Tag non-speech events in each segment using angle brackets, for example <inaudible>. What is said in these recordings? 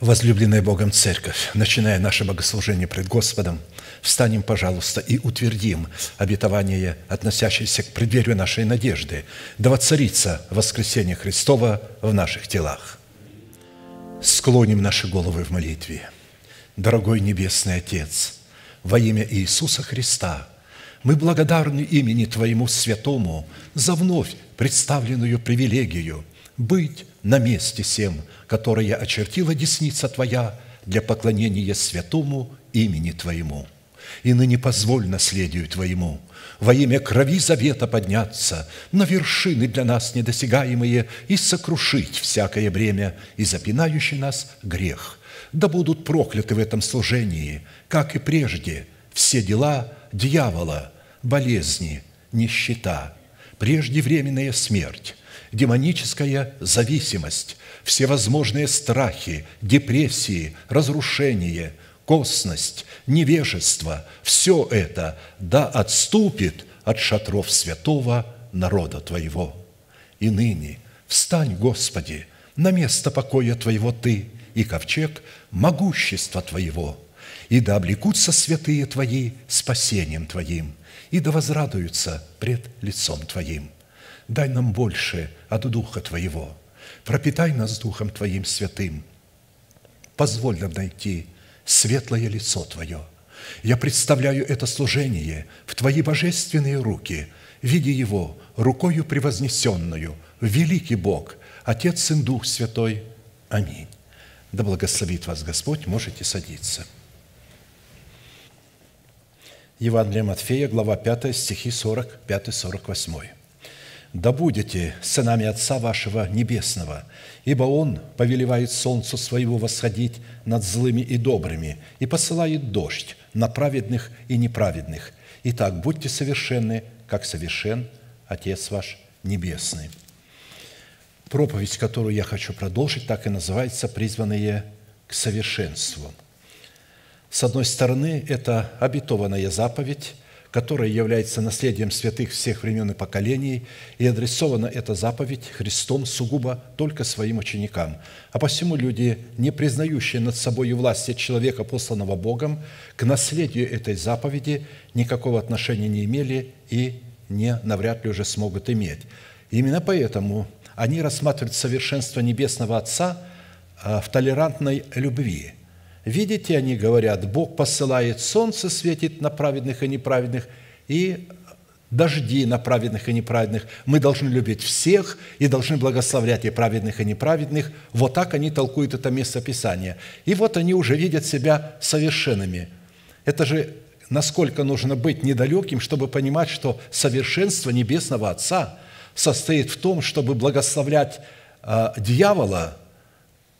возлюбленная Богом Церковь, начиная наше богослужение пред Господом, встанем, пожалуйста, и утвердим обетование, относящееся к преддверию нашей надежды, да воцарится воскресение Христова в наших телах. Склоним наши головы в молитве. Дорогой Небесный Отец, во имя Иисуса Христа, мы благодарны имени Твоему Святому за вновь представленную привилегию – быть на месте всем, которое очертила десница Твоя для поклонения святому имени Твоему. И ныне позволь наследию Твоему во имя крови завета подняться на вершины для нас недосягаемые и сокрушить всякое бремя и запинающий нас грех. Да будут прокляты в этом служении, как и прежде, все дела дьявола, болезни, нищета, преждевременная смерть, демоническая зависимость, всевозможные страхи, депрессии, разрушение, косность, невежество – все это да отступит от шатров святого народа Твоего. И ныне встань, Господи, на место покоя Твоего Ты и ковчег могущества Твоего, и да облекутся святые Твои спасением Твоим, и да возрадуются пред лицом Твоим» дай нам больше от Духа Твоего. Пропитай нас Духом Твоим святым. Позволь нам найти светлое лицо Твое. Я представляю это служение в Твои божественные руки, видя его рукою превознесенную, великий Бог, Отец, и Дух Святой. Аминь. Да благословит вас Господь, можете садиться. Евангелие Матфея, глава 5, стихи 45-48 да будете сынами Отца вашего Небесного, ибо Он повелевает солнцу своего восходить над злыми и добрыми и посылает дождь на праведных и неправедных. Итак, будьте совершенны, как совершен Отец ваш Небесный». Проповедь, которую я хочу продолжить, так и называется «Призванные к совершенству». С одной стороны, это обетованная заповедь – которое является наследием святых всех времен и поколений, и адресована эта заповедь Христом сугубо только своим ученикам. А посему люди, не признающие над собой власти человека, посланного Богом, к наследию этой заповеди никакого отношения не имели и не навряд ли уже смогут иметь. Именно поэтому они рассматривают совершенство Небесного Отца а, в толерантной любви – Видите, они говорят, Бог посылает солнце, светит на праведных и неправедных, и дожди на праведных и неправедных. Мы должны любить всех и должны благословлять и праведных, и неправедных. Вот так они толкуют это место Писания. И вот они уже видят себя совершенными. Это же насколько нужно быть недалеким, чтобы понимать, что совершенство Небесного Отца состоит в том, чтобы благословлять э, дьявола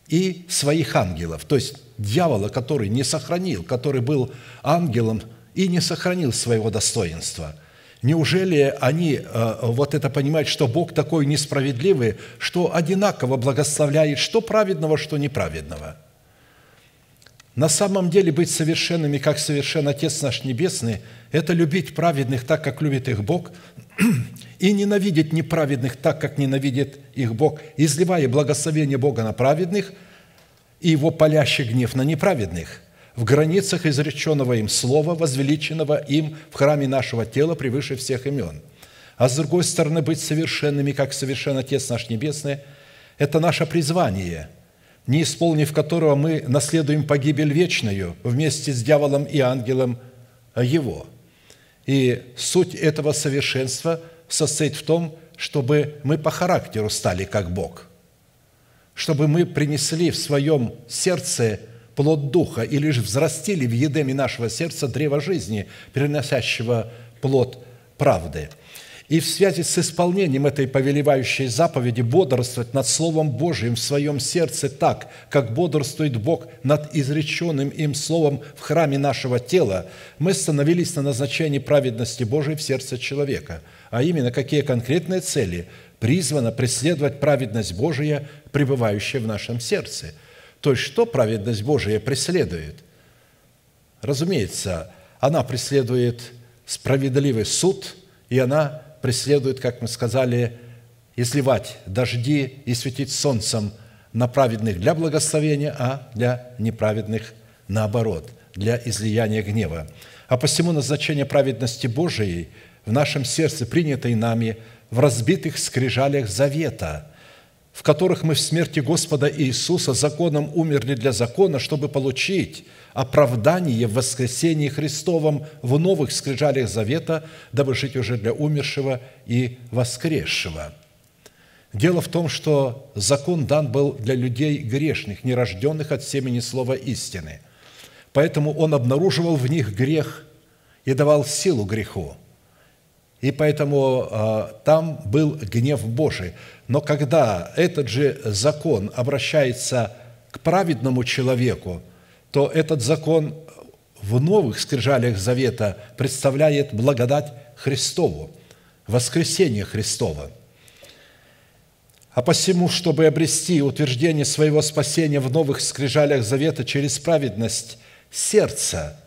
и своих ангелов. То есть дьявола, который не сохранил, который был ангелом и не сохранил своего достоинства. Неужели они э, вот это понимают, что Бог такой несправедливый, что одинаково благословляет что праведного, что неправедного? На самом деле быть совершенными, как совершен Отец наш Небесный, это любить праведных так, как любит их Бог, и ненавидеть неправедных так, как ненавидит их Бог, изливая благословение Бога на праведных – и его палящий гнев на неправедных в границах изреченного им слова, возвеличенного им в храме нашего тела превыше всех имен. А с другой стороны, быть совершенными, как совершен Отец наш Небесный, это наше призвание, не исполнив которого мы наследуем погибель вечную вместе с дьяволом и ангелом его. И суть этого совершенства состоит в том, чтобы мы по характеру стали как Бог – чтобы мы принесли в своем сердце плод Духа и лишь взрастили в едеме нашего сердца древо жизни, переносящего плод правды. И в связи с исполнением этой повелевающей заповеди бодрствовать над Словом Божьим в своем сердце так, как бодрствует Бог над изреченным им Словом в храме нашего тела, мы становились на назначении праведности Божией в сердце человека. А именно, какие конкретные цели – призвана преследовать праведность Божия, пребывающая в нашем сердце. То есть, что праведность Божия преследует? Разумеется, она преследует справедливый суд, и она преследует, как мы сказали, изливать дожди и светить солнцем на праведных для благословения, а для неправедных наоборот, для излияния гнева. А посему назначение праведности Божией в нашем сердце, принятой нами – в разбитых скрижалях завета, в которых мы в смерти Господа Иисуса законом умерли для закона, чтобы получить оправдание в воскресении Христовом в новых скрижалях завета, дабы жить уже для умершего и воскресшего». Дело в том, что закон дан был для людей грешных, нерожденных от семени слова истины. Поэтому он обнаруживал в них грех и давал силу греху – и поэтому а, там был гнев Божий. Но когда этот же закон обращается к праведному человеку, то этот закон в новых скрижалях завета представляет благодать Христову, воскресение Христова. А посему, чтобы обрести утверждение своего спасения в новых скрижалях завета через праведность сердца –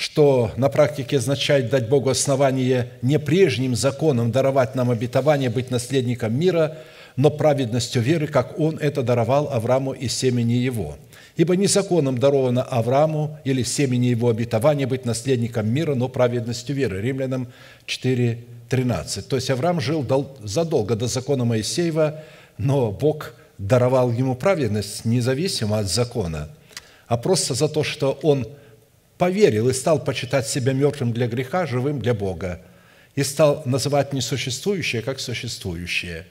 что на практике означает дать Богу основание не прежним законам даровать нам обетование быть наследником мира, но праведностью веры, как Он это даровал Аврааму и семени его. Ибо не законом даровано Аврааму или семени его обетование быть наследником мира, но праведностью веры. Римлянам 4:13. То есть Авраам жил задолго до закона Моисеева, но Бог даровал ему праведность независимо от закона, а просто за то, что он – поверил и стал почитать себя мертвым для греха, живым для Бога, и стал называть несуществующее, как существующее.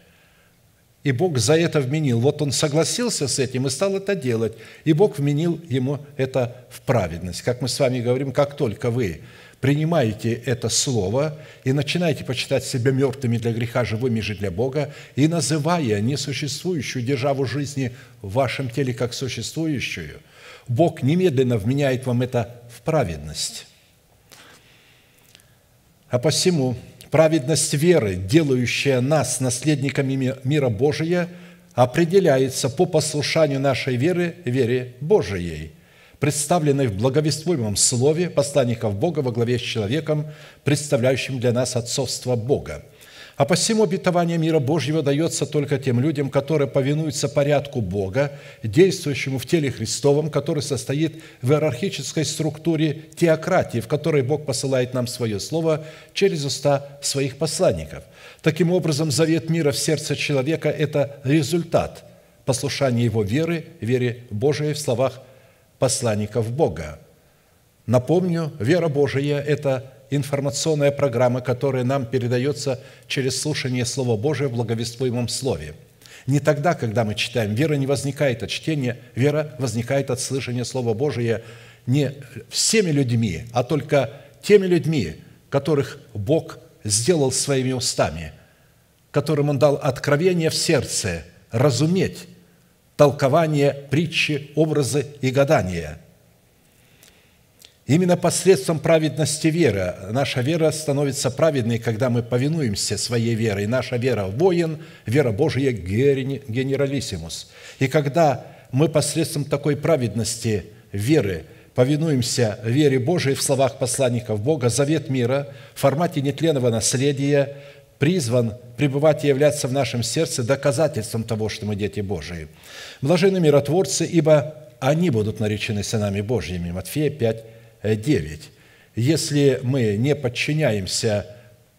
И Бог за это вменил. Вот он согласился с этим и стал это делать, и Бог вменил ему это в праведность. Как мы с вами говорим, как только вы принимаете это слово и начинаете почитать себя мертвыми для греха, живыми же для Бога, и называя несуществующую державу жизни в вашем теле как существующую – Бог немедленно вменяет вам это в праведность. А посему праведность веры, делающая нас наследниками мира Божия, определяется по послушанию нашей веры, вере Божией, представленной в благовествуемом слове посланников Бога во главе с человеком, представляющим для нас отцовство Бога – а посему обетование мира Божьего дается только тем людям, которые повинуются порядку Бога, действующему в теле Христовом, который состоит в иерархической структуре теократии, в которой Бог посылает нам свое слово через уста своих посланников. Таким образом, завет мира в сердце человека – это результат послушания его веры, вере Божией в словах посланников Бога. Напомню, вера Божия – это информационная программа, которая нам передается через слушание Слова Божия в благовествуемом Слове. Не тогда, когда мы читаем. Вера не возникает от чтения, вера возникает от слышания Слова Божия не всеми людьми, а только теми людьми, которых Бог сделал своими устами, которым Он дал откровение в сердце, разуметь толкование, притчи, образы и гадания – Именно посредством праведности веры наша вера становится праведной, когда мы повинуемся своей верой. Наша вера – воин, вера Божия – генералиссимус. И когда мы посредством такой праведности веры повинуемся вере Божией в словах посланников Бога, завет мира в формате нетленного наследия призван пребывать и являться в нашем сердце доказательством того, что мы дети Божии. Блажены миротворцы, ибо они будут наречены сынами Божьими. Матфея 5, 9. Если мы не подчиняемся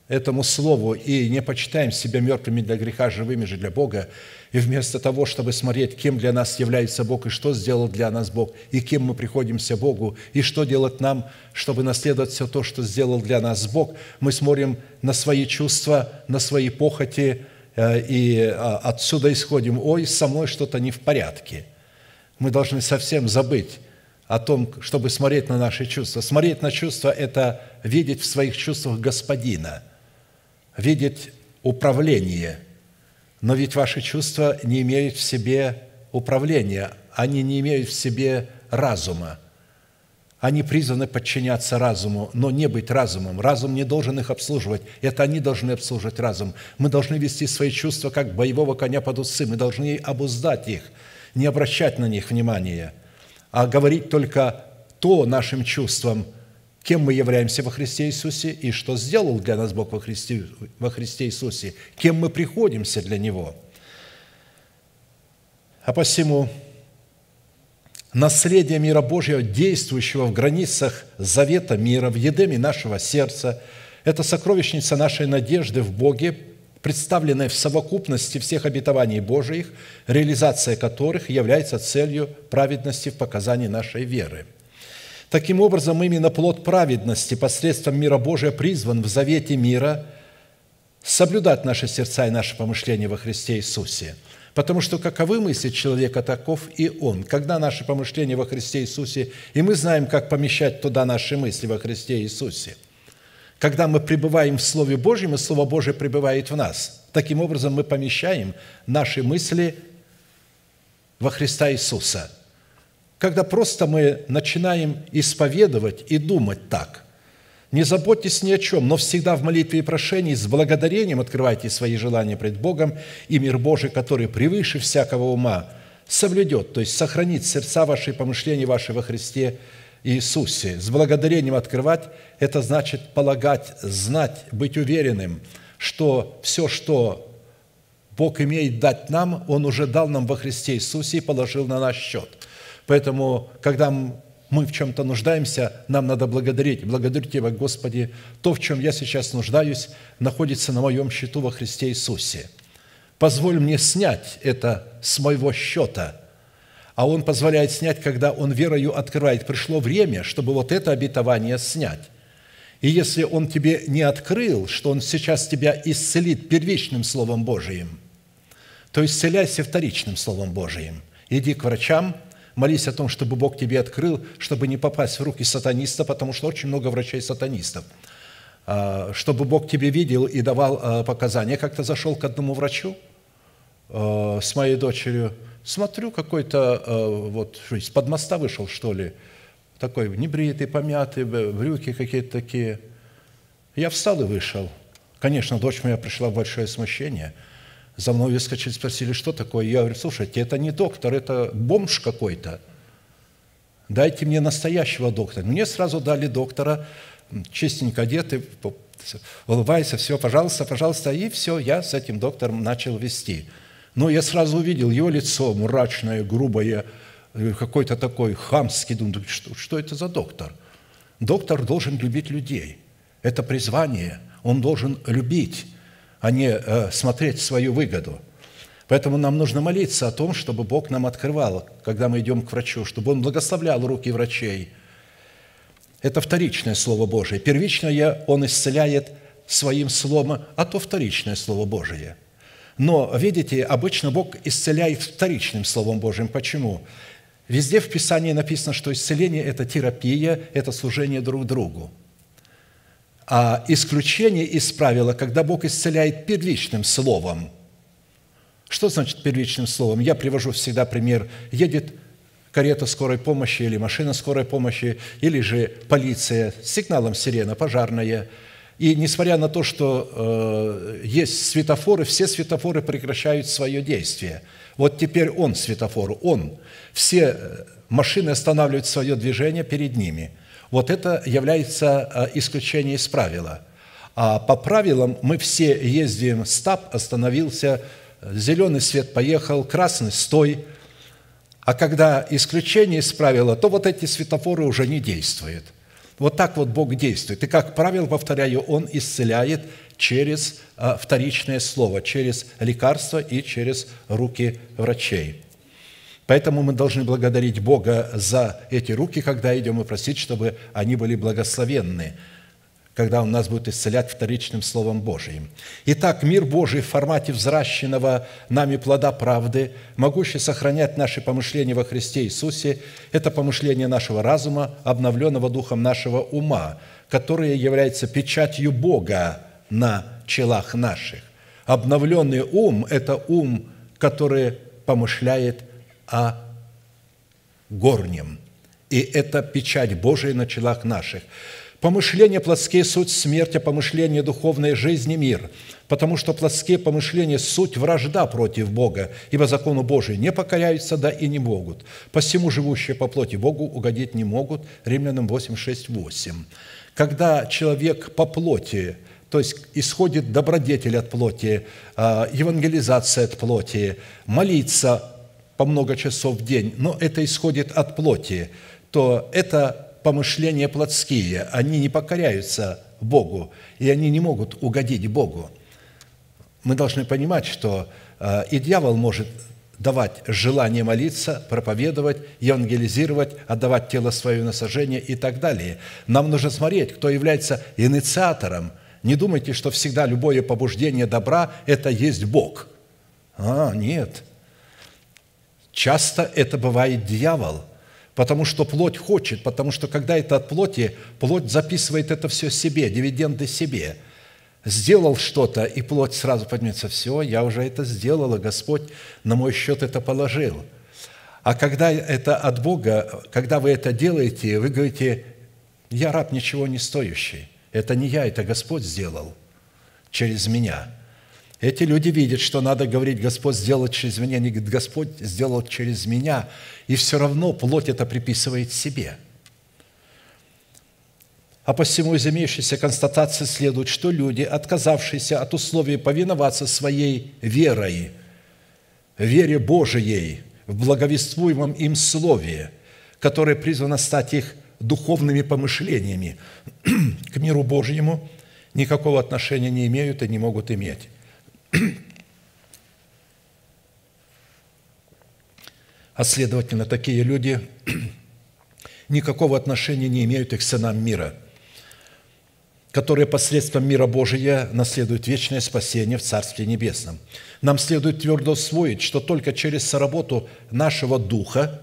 этому слову и не почитаем себя мертвыми для греха, живыми же для Бога, и вместо того, чтобы смотреть, кем для нас является Бог, и что сделал для нас Бог, и кем мы приходимся Богу, и что делать нам, чтобы наследовать все то, что сделал для нас Бог, мы смотрим на свои чувства, на свои похоти, э, и а, отсюда исходим, ой, со мной что-то не в порядке. Мы должны совсем забыть о том, чтобы смотреть на наши чувства. Смотреть на чувства – это видеть в своих чувствах Господина, видеть управление. Но ведь ваши чувства не имеют в себе управления, они не имеют в себе разума. Они призваны подчиняться разуму, но не быть разумом. Разум не должен их обслуживать. Это они должны обслуживать разум. Мы должны вести свои чувства, как боевого коня под усы. Мы должны обуздать их, не обращать на них внимания – а говорить только то нашим чувствам, кем мы являемся во Христе Иисусе и что сделал для нас Бог во Христе, во Христе Иисусе, кем мы приходимся для Него. А посему наследие мира Божьего, действующего в границах завета мира, в едеме нашего сердца, это сокровищница нашей надежды в Боге, представленное в совокупности всех обетований Божиих, реализация которых является целью праведности в показании нашей веры. Таким образом, именно плод праведности посредством мира Божия призван в завете мира соблюдать наши сердца и наши помышления во Христе Иисусе. Потому что каковы мысли человека, таков и он. Когда наши помышления во Христе Иисусе, и мы знаем, как помещать туда наши мысли во Христе Иисусе – когда мы пребываем в Слове Божьем, и Слово Божье пребывает в нас. Таким образом, мы помещаем наши мысли во Христа Иисуса. Когда просто мы начинаем исповедовать и думать так – не заботьтесь ни о чем, но всегда в молитве и прошении с благодарением открывайте свои желания пред Богом, и мир Божий, который превыше всякого ума, соблюдет, то есть сохранит сердца ваши и помышления ваши во Христе Иисусе, с благодарением открывать, это значит полагать, знать, быть уверенным, что все, что Бог имеет дать нам, Он уже дал нам во Христе Иисусе и положил на наш счет. Поэтому, когда мы в чем-то нуждаемся, нам надо благодарить. Благодарю Тебя, Господи, то, в чем я сейчас нуждаюсь, находится на моем счету во Христе Иисусе. Позволь мне снять это с моего счета – а Он позволяет снять, когда Он верою открывает. Пришло время, чтобы вот это обетование снять. И если Он тебе не открыл, что Он сейчас тебя исцелит первичным Словом Божиим, то исцеляйся вторичным Словом Божиим. Иди к врачам, молись о том, чтобы Бог тебе открыл, чтобы не попасть в руки сатаниста, потому что очень много врачей-сатанистов а, чтобы Бог тебе видел и давал а, показания. Я как-то зашел к одному врачу а, с моей дочерью – Смотрю, какой-то э, вот из-под моста вышел, что ли, такой небритый, помятый, брюки какие-то такие. Я встал и вышел. Конечно, дочь моя пришла в большое смущение. За мной выскочили, спросили, что такое. Я говорю, слушайте, это не доктор, это бомж какой-то. Дайте мне настоящего доктора. Мне сразу дали доктора, чистенько одетый, улыбайся, все, пожалуйста, пожалуйста. И все, я с этим доктором начал вести – но я сразу увидел его лицо мрачное, грубое, э, какой-то такой хамский. Думаю, что, что это за доктор? Доктор должен любить людей. Это призвание. Он должен любить, а не э, смотреть свою выгоду. Поэтому нам нужно молиться о том, чтобы Бог нам открывал, когда мы идем к врачу, чтобы Он благословлял руки врачей. Это вторичное Слово Божие. Первичное Он исцеляет своим словом, а то вторичное Слово Божие – но, видите, обычно Бог исцеляет вторичным Словом Божьим. Почему? Везде в Писании написано, что исцеление – это терапия, это служение друг другу. А исключение из правила, когда Бог исцеляет первичным словом. Что значит первичным словом? Я привожу всегда пример. Едет карета скорой помощи или машина скорой помощи, или же полиция с сигналом сирена, пожарная – и несмотря на то, что э, есть светофоры, все светофоры прекращают свое действие. Вот теперь он светофор, он. Все э, машины останавливают свое движение перед ними. Вот это является э, исключением из правила. А по правилам мы все ездим, стаб остановился, зеленый свет поехал, красный – стой. А когда исключение из правила, то вот эти светофоры уже не действуют – вот так вот Бог действует. И, как правило, повторяю, Он исцеляет через э, вторичное слово, через лекарство и через руки врачей. Поэтому мы должны благодарить Бога за эти руки, когда идем и просить, чтобы они были благословенные когда Он нас будет исцелять вторичным Словом Божиим. Итак, мир Божий в формате взращенного нами плода правды, могущий сохранять наши помышления во Христе Иисусе, это помышление нашего разума, обновленного духом нашего ума, которое является печатью Бога на челах наших. Обновленный ум – это ум, который помышляет о горнем. И это печать Божия на челах наших. Помышления плотские – суть смерти, а помышления духовной – жизнь и мир. Потому что плотские помышления – суть вражда против Бога, ибо закону Божию не покоряются, да и не могут. Посему живущие по плоти Богу угодить не могут. Римлянам 8, 6, 8. Когда человек по плоти то есть исходит добродетель от плоти, а, евангелизация от плоти, молиться по много часов в день, но это исходит от плоти, то это помышления плотские, они не покоряются Богу, и они не могут угодить Богу. Мы должны понимать, что э, и дьявол может давать желание молиться, проповедовать, евангелизировать, отдавать тело свое на сожжение и так далее. Нам нужно смотреть, кто является инициатором. Не думайте, что всегда любое побуждение добра – это есть Бог. А, нет. Часто это бывает дьявол – потому что плоть хочет, потому что когда это от плоти, плоть записывает это все себе, дивиденды себе. Сделал что-то, и плоть сразу поднимется, все, я уже это сделала, Господь на мой счет это положил. А когда это от Бога, когда вы это делаете, вы говорите, я раб ничего не стоящий, это не я, это Господь сделал через меня – эти люди видят, что надо говорить, Господь сделал через меня, не говорит, Господь сделал через меня, и все равно плоть это приписывает себе. А по всему из имеющейся констатации следует, что люди, отказавшиеся от условий повиноваться своей верой, вере Божией, в благовествуемом им слове, которое призвано стать их духовными помышлениями, <clears throat> к миру Божьему никакого отношения не имеют и не могут иметь. <clears throat> А следовательно, такие люди <clears throat> никакого отношения не имеют и к сынам мира, которые посредством мира Божия наследуют вечное спасение в Царстве Небесном. Нам следует твердо усвоить, что только через соработу нашего Духа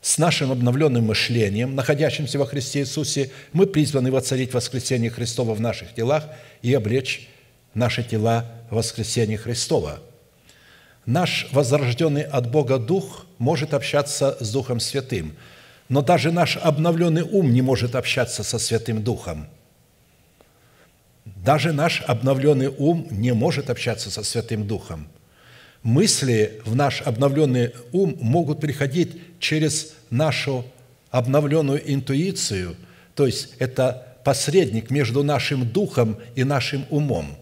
с нашим обновленным мышлением, находящимся во Христе Иисусе, мы призваны воцарить воскресение Христова в наших телах и облечь наши тела воскресения Христова. Наш возрожденный от Бога Дух может общаться с Духом Святым, но даже наш обновленный ум не может общаться со Святым Духом. Даже наш обновленный ум не может общаться со Святым Духом. Мысли в наш обновленный ум могут приходить через нашу обновленную интуицию, то есть это посредник между нашим духом и нашим умом –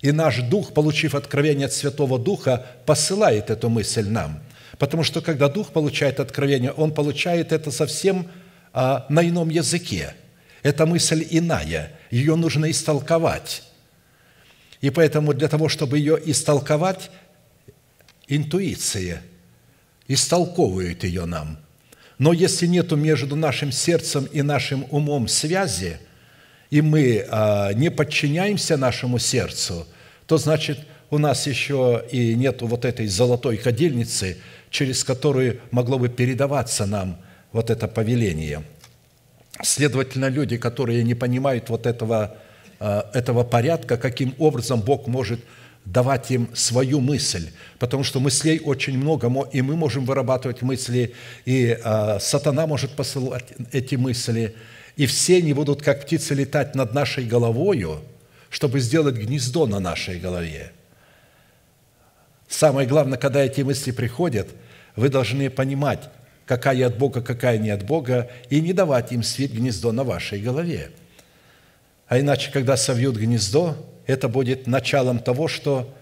и наш дух, получив откровение от Святого Духа, посылает эту мысль нам. Потому что когда дух получает откровение, он получает это совсем а, на ином языке. Эта мысль иная, ее нужно истолковать. И поэтому для того, чтобы ее истолковать, интуиция истолковывает ее нам. Но если нету между нашим сердцем и нашим умом связи – и мы а, не подчиняемся нашему сердцу, то значит у нас еще и нет вот этой золотой кадильницы, через которую могло бы передаваться нам вот это повеление. Следовательно, люди, которые не понимают вот этого, а, этого порядка, каким образом Бог может давать им свою мысль, потому что мыслей очень много, и мы можем вырабатывать мысли, и а, сатана может посылать эти мысли – и все они будут, как птицы, летать над нашей головою, чтобы сделать гнездо на нашей голове. Самое главное, когда эти мысли приходят, вы должны понимать, какая от Бога, какая не от Бога, и не давать им свить гнездо на вашей голове. А иначе, когда совьют гнездо, это будет началом того, что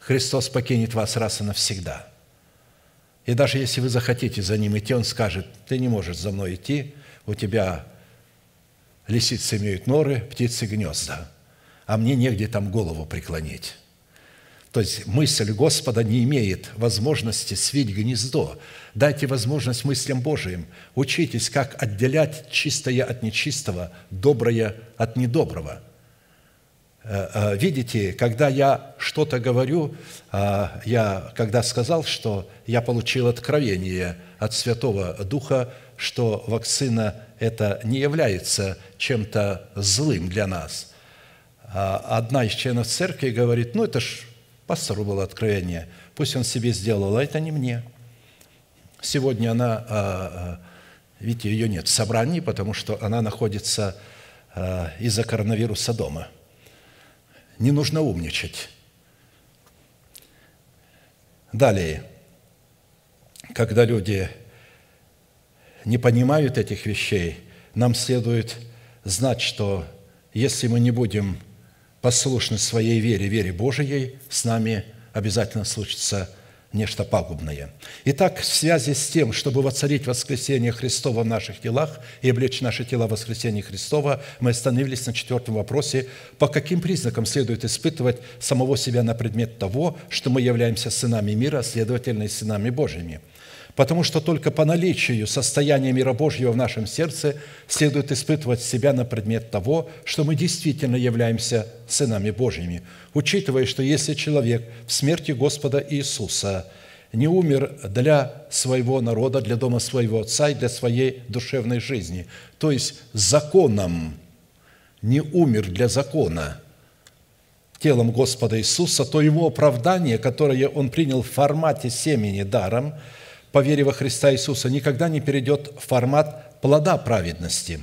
Христос покинет вас раз и навсегда. И даже если вы захотите за Ним идти, Он скажет, ты не можешь за мной идти, у тебя лисицы имеют норы, птицы гнезда, а мне негде там голову преклонить. То есть мысль Господа не имеет возможности свить гнездо. Дайте возможность мыслям Божиим. Учитесь, как отделять чистое от нечистого, доброе от недоброго. Э, э, видите, когда я что-то говорю, э, я когда сказал, что я получил откровение от Святого Духа что вакцина это не является чем-то злым для нас. А одна из членов церкви говорит, ну это ж пастору было откровение, пусть он себе сделал, а это не мне. Сегодня она, а, а, видите, ее нет в собрании, потому что она находится из-за коронавируса дома. Не нужно умничать. Далее, когда люди не понимают этих вещей, нам следует знать, что если мы не будем послушны своей вере, вере Божией, с нами обязательно случится нечто пагубное. Итак, в связи с тем, чтобы воцарить воскресение Христова в наших телах и облечь наши тела в воскресение Христова, мы остановились на четвертом вопросе. По каким признакам следует испытывать самого себя на предмет того, что мы являемся сынами мира, следовательно, и сынами Божьими – потому что только по наличию состояния мира Божьего в нашем сердце следует испытывать себя на предмет того, что мы действительно являемся сынами Божьими, учитывая, что если человек в смерти Господа Иисуса не умер для своего народа, для дома своего отца и для своей душевной жизни, то есть законом не умер для закона – телом Господа Иисуса, то его оправдание, которое он принял в формате семени даром – по вере во Христа Иисуса никогда не перейдет в формат плода праведности,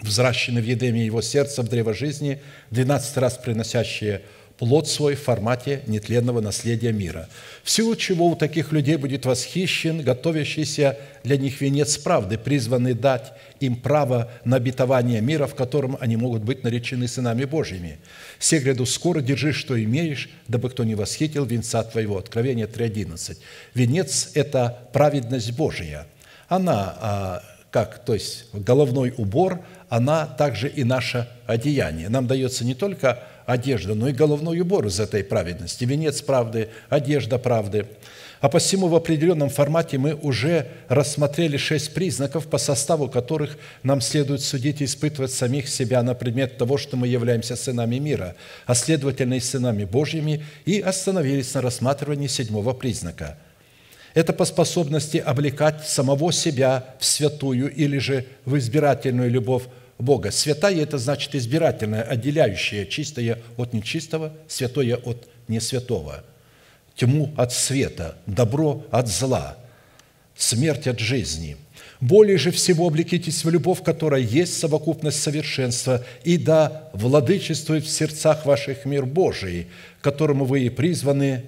взращенный в Едеме его сердца в древо жизни, 12 раз приносящее плод свой в формате нетленного наследия мира, в силу чего у таких людей будет восхищен готовящийся для них венец правды, призванный дать им право на обетование мира, в котором они могут быть наречены сынами Божьими. Все гряду скоро держи, что имеешь, дабы кто не восхитил венца твоего». Откровение 3.11. Венец – это праведность Божия. Она а, как, то есть головной убор, она также и наше одеяние. Нам дается не только одежда, но и головной убор из этой праведности, венец правды, одежда правды. А посему в определенном формате мы уже рассмотрели шесть признаков, по составу которых нам следует судить и испытывать самих себя на предмет того, что мы являемся сынами мира, а следовательно и сынами Божьими, и остановились на рассматривании седьмого признака. Это по способности облекать самого себя в святую или же в избирательную любовь Бога. Святая – это значит избирательное, отделяющее чистое от нечистого, святое от несвятого, тьму от света, добро от зла, смерть от жизни. Более же всего облекитесь в любовь, которая есть совокупность совершенства, и да владычествует в сердцах ваших мир Божий, которому вы и призваны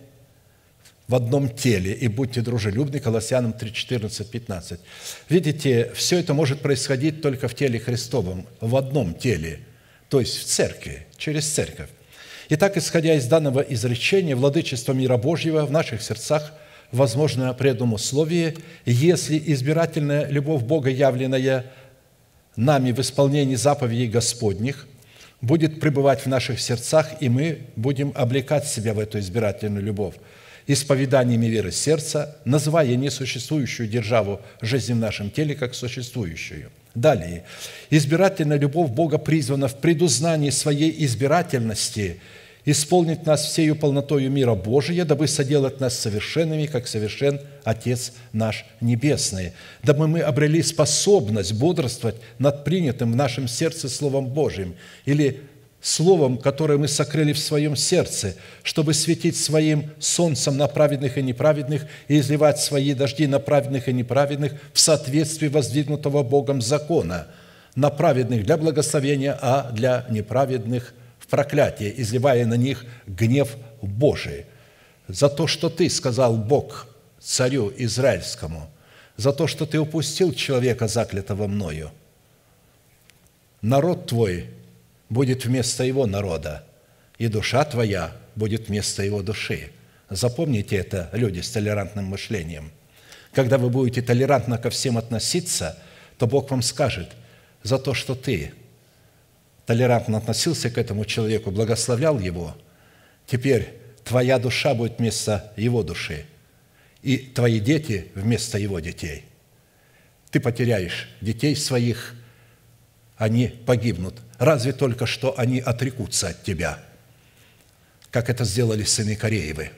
в одном теле и будьте дружелюбны, Колоссянам 3, 14, 15. Видите, все это может происходить только в теле Христовом, в одном теле, то есть в церкви, через церковь. Итак, исходя из данного изречения, владычество мира Божьего в наших сердцах возможно при одном условии, если избирательная любовь Бога, явленная нами в исполнении заповедей Господних, будет пребывать в наших сердцах, и мы будем облекать себя в эту избирательную любовь исповеданиями веры сердца, называя несуществующую державу жизни в нашем теле как существующую. Далее. Избирательная любовь Бога призвана в предузнании своей избирательности исполнить нас всею полнотою мира Божия, дабы соделать нас совершенными, как совершен Отец наш Небесный, дабы мы обрели способность бодрствовать над принятым в нашем сердце Словом Божьим или словом, которое мы сокрыли в своем сердце, чтобы светить своим солнцем на праведных и неправедных и изливать свои дожди на праведных и неправедных в соответствии воздвигнутого Богом закона, на праведных для благословения, а для неправедных в проклятие, изливая на них гнев Божий. За то, что ты, сказал Бог царю израильскому, за то, что ты упустил человека, заклятого мною, народ твой – будет вместо его народа, и душа твоя будет вместо его души». Запомните это, люди с толерантным мышлением. Когда вы будете толерантно ко всем относиться, то Бог вам скажет, за то, что ты толерантно относился к этому человеку, благословлял его, теперь твоя душа будет вместо его души, и твои дети вместо его детей. Ты потеряешь детей своих – они погибнут, разве только что они отрекутся от тебя, как это сделали сыны Кореевы.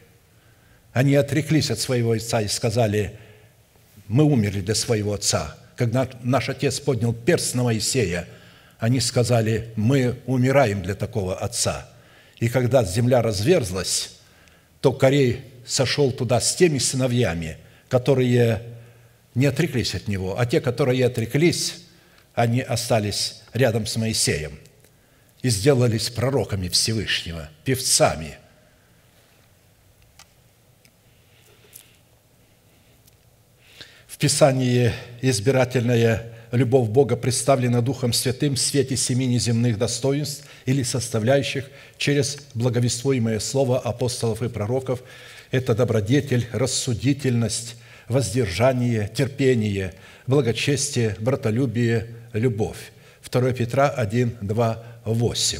Они отреклись от своего отца и сказали, мы умерли для своего отца. Когда наш отец поднял перст на Моисея, они сказали, мы умираем для такого отца. И когда земля разверзлась, то Корей сошел туда с теми сыновьями, которые не отреклись от него, а те, которые отреклись, они остались рядом с Моисеем и сделались пророками Всевышнего, певцами. В Писании избирательная любовь Бога представлена Духом Святым в свете семи неземных достоинств или составляющих через благовествуемое слово апостолов и пророков. Это добродетель, рассудительность, воздержание, терпение, благочестие, братолюбие, любовь. 2 Петра 1, 2, 8.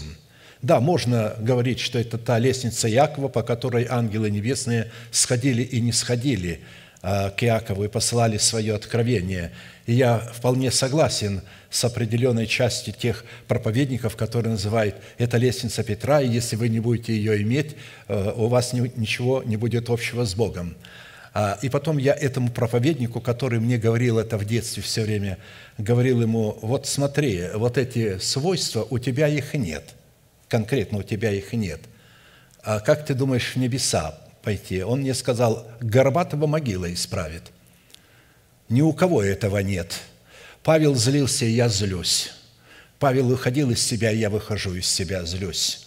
Да, можно говорить, что это та лестница Якова, по которой ангелы небесные сходили и не сходили а, к Иакову и посылали свое откровение. И я вполне согласен с определенной частью тех проповедников, которые называют «это лестница Петра, и если вы не будете ее иметь, э, у вас ничего не будет общего с Богом». А, и потом я этому проповеднику, который мне говорил это в детстве все время, говорил ему, вот смотри, вот эти свойства, у тебя их нет, конкретно у тебя их нет. А как ты думаешь в небеса пойти? Он мне сказал, горбатого могила исправит. Ни у кого этого нет. Павел злился, и я злюсь. Павел выходил из себя, и я выхожу из себя, злюсь.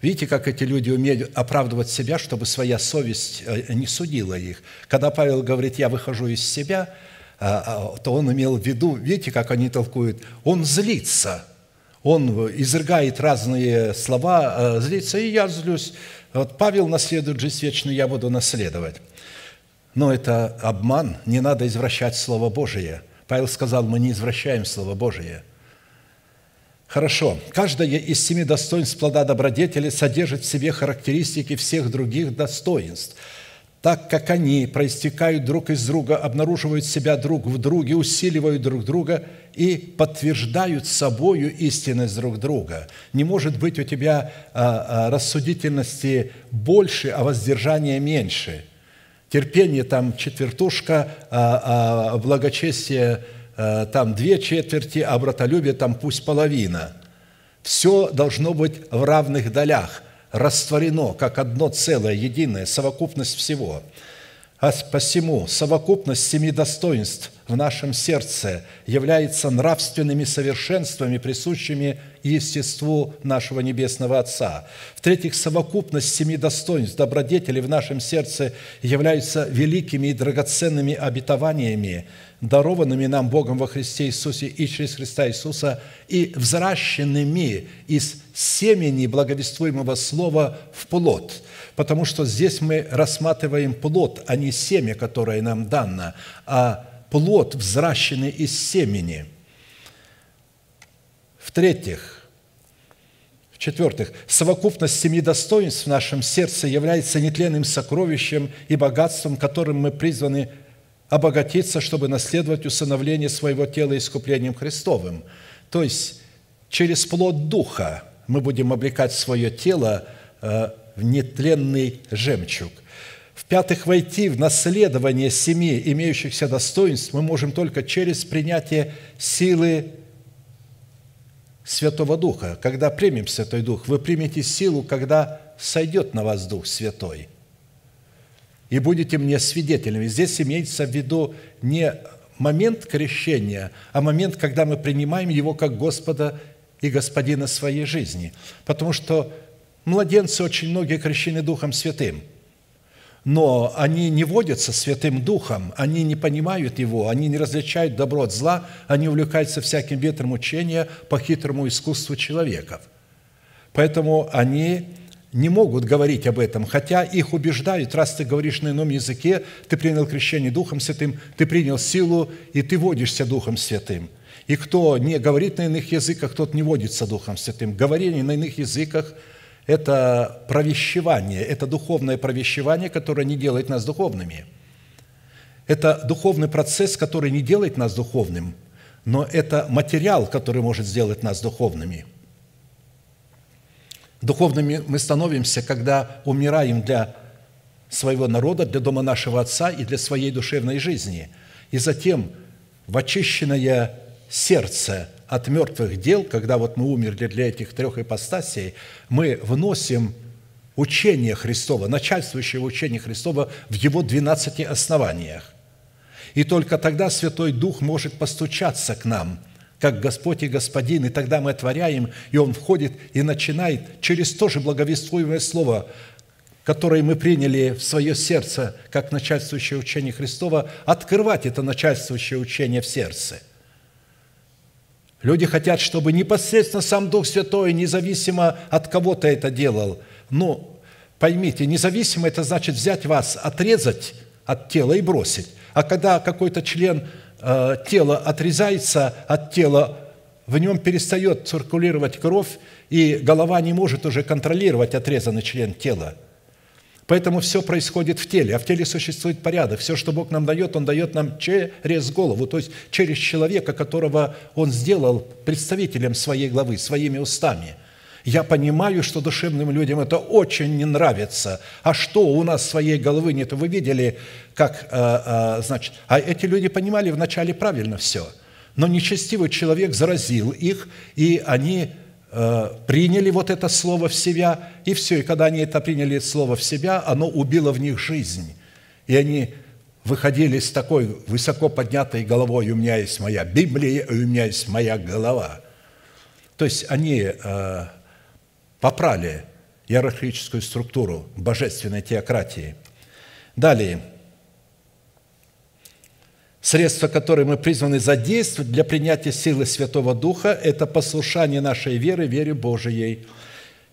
Видите, как эти люди умели оправдывать себя, чтобы своя совесть э, не судила их. Когда Павел говорит, я выхожу из себя, э, э, то он имел в виду, видите, как они толкуют, он злится, он изрыгает разные слова, злится, и я злюсь. Вот Павел наследует жизнь вечную, я буду наследовать. Но это обман, не надо извращать Слово Божие. Павел сказал, мы не извращаем Слово Божие – Хорошо. Каждое из семи достоинств плода добродетели содержит в себе характеристики всех других достоинств. Так как они проистекают друг из друга, обнаруживают себя друг в друге, усиливают друг друга и подтверждают собою истинность друг друга. Не может быть у тебя а, а, рассудительности больше, а воздержания меньше. Терпение там четвертушка, а, благочестие – Э, там две четверти, а братолюбие там пусть половина. Все должно быть в равных долях, растворено, как одно целое, единое, совокупность всего. А посему совокупность семи достоинств – в нашем сердце является нравственными совершенствами, присущими естеству нашего Небесного Отца. В-третьих, совокупность семи достоинств, добродетелей в нашем сердце являются великими и драгоценными обетованиями, дарованными нам Богом во Христе Иисусе и через Христа Иисуса, и взращенными из семени благовествуемого слова в плод. Потому что здесь мы рассматриваем плод, а не семя, которое нам дано, а плод, взращенный из семени. В-третьих, в-четвертых, совокупность семи достоинств в нашем сердце является нетленным сокровищем и богатством, которым мы призваны обогатиться, чтобы наследовать усыновление своего тела искуплением Христовым. То есть через плод Духа мы будем облекать свое тело э, в нетленный жемчуг – в-пятых, войти в наследование семьи имеющихся достоинств мы можем только через принятие силы Святого Духа. Когда примем Святой Дух, вы примете силу, когда сойдет на вас Дух Святой. И будете мне свидетелями. Здесь имеется в виду не момент крещения, а момент, когда мы принимаем Его как Господа и Господина своей жизни. Потому что младенцы очень многие крещены Духом Святым – но они не водятся Святым Духом, они не понимают Его, они не различают добро от зла, они увлекаются всяким ветром учения по хитрому искусству человеков. Поэтому они не могут говорить об этом, хотя их убеждают, раз ты говоришь на ином языке, ты принял крещение Духом Святым, ты принял силу, и ты водишься Духом Святым. И кто не говорит на иных языках, тот не водится Духом Святым. Говорение на иных языках – это провещевание, это духовное провещевание, которое не делает нас духовными. Это духовный процесс, который не делает нас духовным, но это материал, который может сделать нас духовными. Духовными мы становимся, когда умираем для своего народа, для дома нашего Отца и для своей душевной жизни. И затем в очищенное сердце – от мертвых дел, когда вот мы умерли для этих трех ипостасей, мы вносим учение Христова, начальствующее учение Христова в его двенадцати основаниях. И только тогда Святой Дух может постучаться к нам, как Господь и Господин, и тогда мы отворяем, и Он входит и начинает через то же благовествуемое Слово, которое мы приняли в свое сердце, как начальствующее учение Христова, открывать это начальствующее учение в сердце – Люди хотят, чтобы непосредственно сам Дух Святой, независимо от кого-то это делал. Но ну, поймите, независимо – это значит взять вас, отрезать от тела и бросить. А когда какой-то член э, тела отрезается от тела, в нем перестает циркулировать кровь, и голова не может уже контролировать отрезанный член тела – Поэтому все происходит в теле, а в теле существует порядок. Все, что Бог нам дает, Он дает нам через голову, то есть через человека, которого Он сделал представителем своей главы, своими устами. Я понимаю, что душевным людям это очень не нравится. А что у нас своей головы нет? Вы видели, как, э, э, значит, а эти люди понимали вначале правильно все, но нечестивый человек заразил их, и они Э, приняли вот это слово в себя, и все. И когда они это приняли слово в себя, оно убило в них жизнь. И они выходили с такой высоко поднятой головой, у меня есть моя Библия, у меня есть моя голова. То есть они э, попрали иерархическую структуру божественной теократии. Далее – Средства, которые мы призваны задействовать для принятия силы Святого Духа, это послушание нашей веры, вере Божией.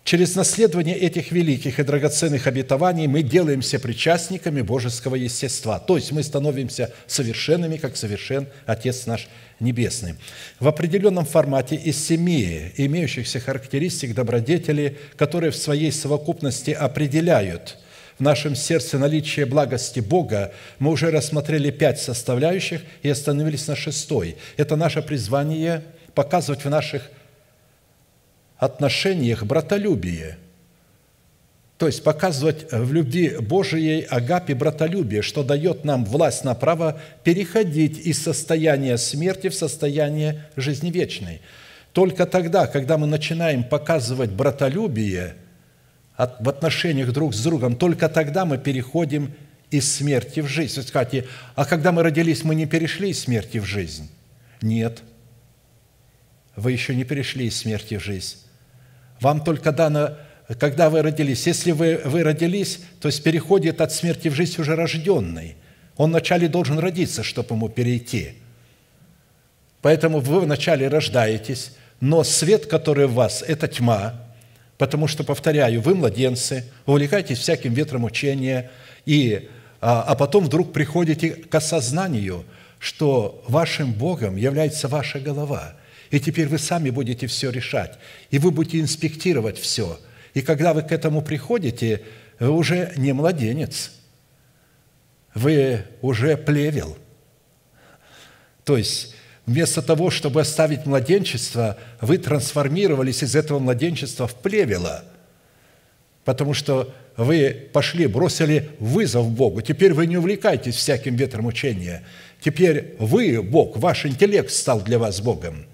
Через наследование этих великих и драгоценных обетований мы делаемся причастниками божеского естества, то есть мы становимся совершенными, как совершен Отец наш Небесный. В определенном формате из семи имеющихся характеристик добродетели, которые в своей совокупности определяют – в нашем сердце наличие благости Бога, мы уже рассмотрели пять составляющих и остановились на шестой. Это наше призвание показывать в наших отношениях братолюбие – то есть показывать в любви Божией агапе братолюбие, что дает нам власть на право переходить из состояния смерти в состояние жизни вечной. Только тогда, когда мы начинаем показывать братолюбие – в отношениях друг с другом, только тогда мы переходим из смерти в жизнь. Вы скажете, а когда мы родились, мы не перешли из смерти в жизнь? Нет. Вы еще не перешли из смерти в жизнь. Вам только дано, когда вы родились. Если вы, вы родились, то есть переходит от смерти в жизнь уже рожденный. Он вначале должен родиться, чтобы ему перейти. Поэтому вы вначале рождаетесь, но свет, который в вас, это тьма – Потому что, повторяю, вы младенцы, увлекаетесь всяким ветром учения, и, а, а потом вдруг приходите к осознанию, что вашим Богом является ваша голова. И теперь вы сами будете все решать, и вы будете инспектировать все. И когда вы к этому приходите, вы уже не младенец, вы уже плевел. То есть Вместо того, чтобы оставить младенчество, вы трансформировались из этого младенчества в плевела, потому что вы пошли, бросили вызов Богу. Теперь вы не увлекаетесь всяким ветром учения. Теперь вы, Бог, ваш интеллект стал для вас Богом.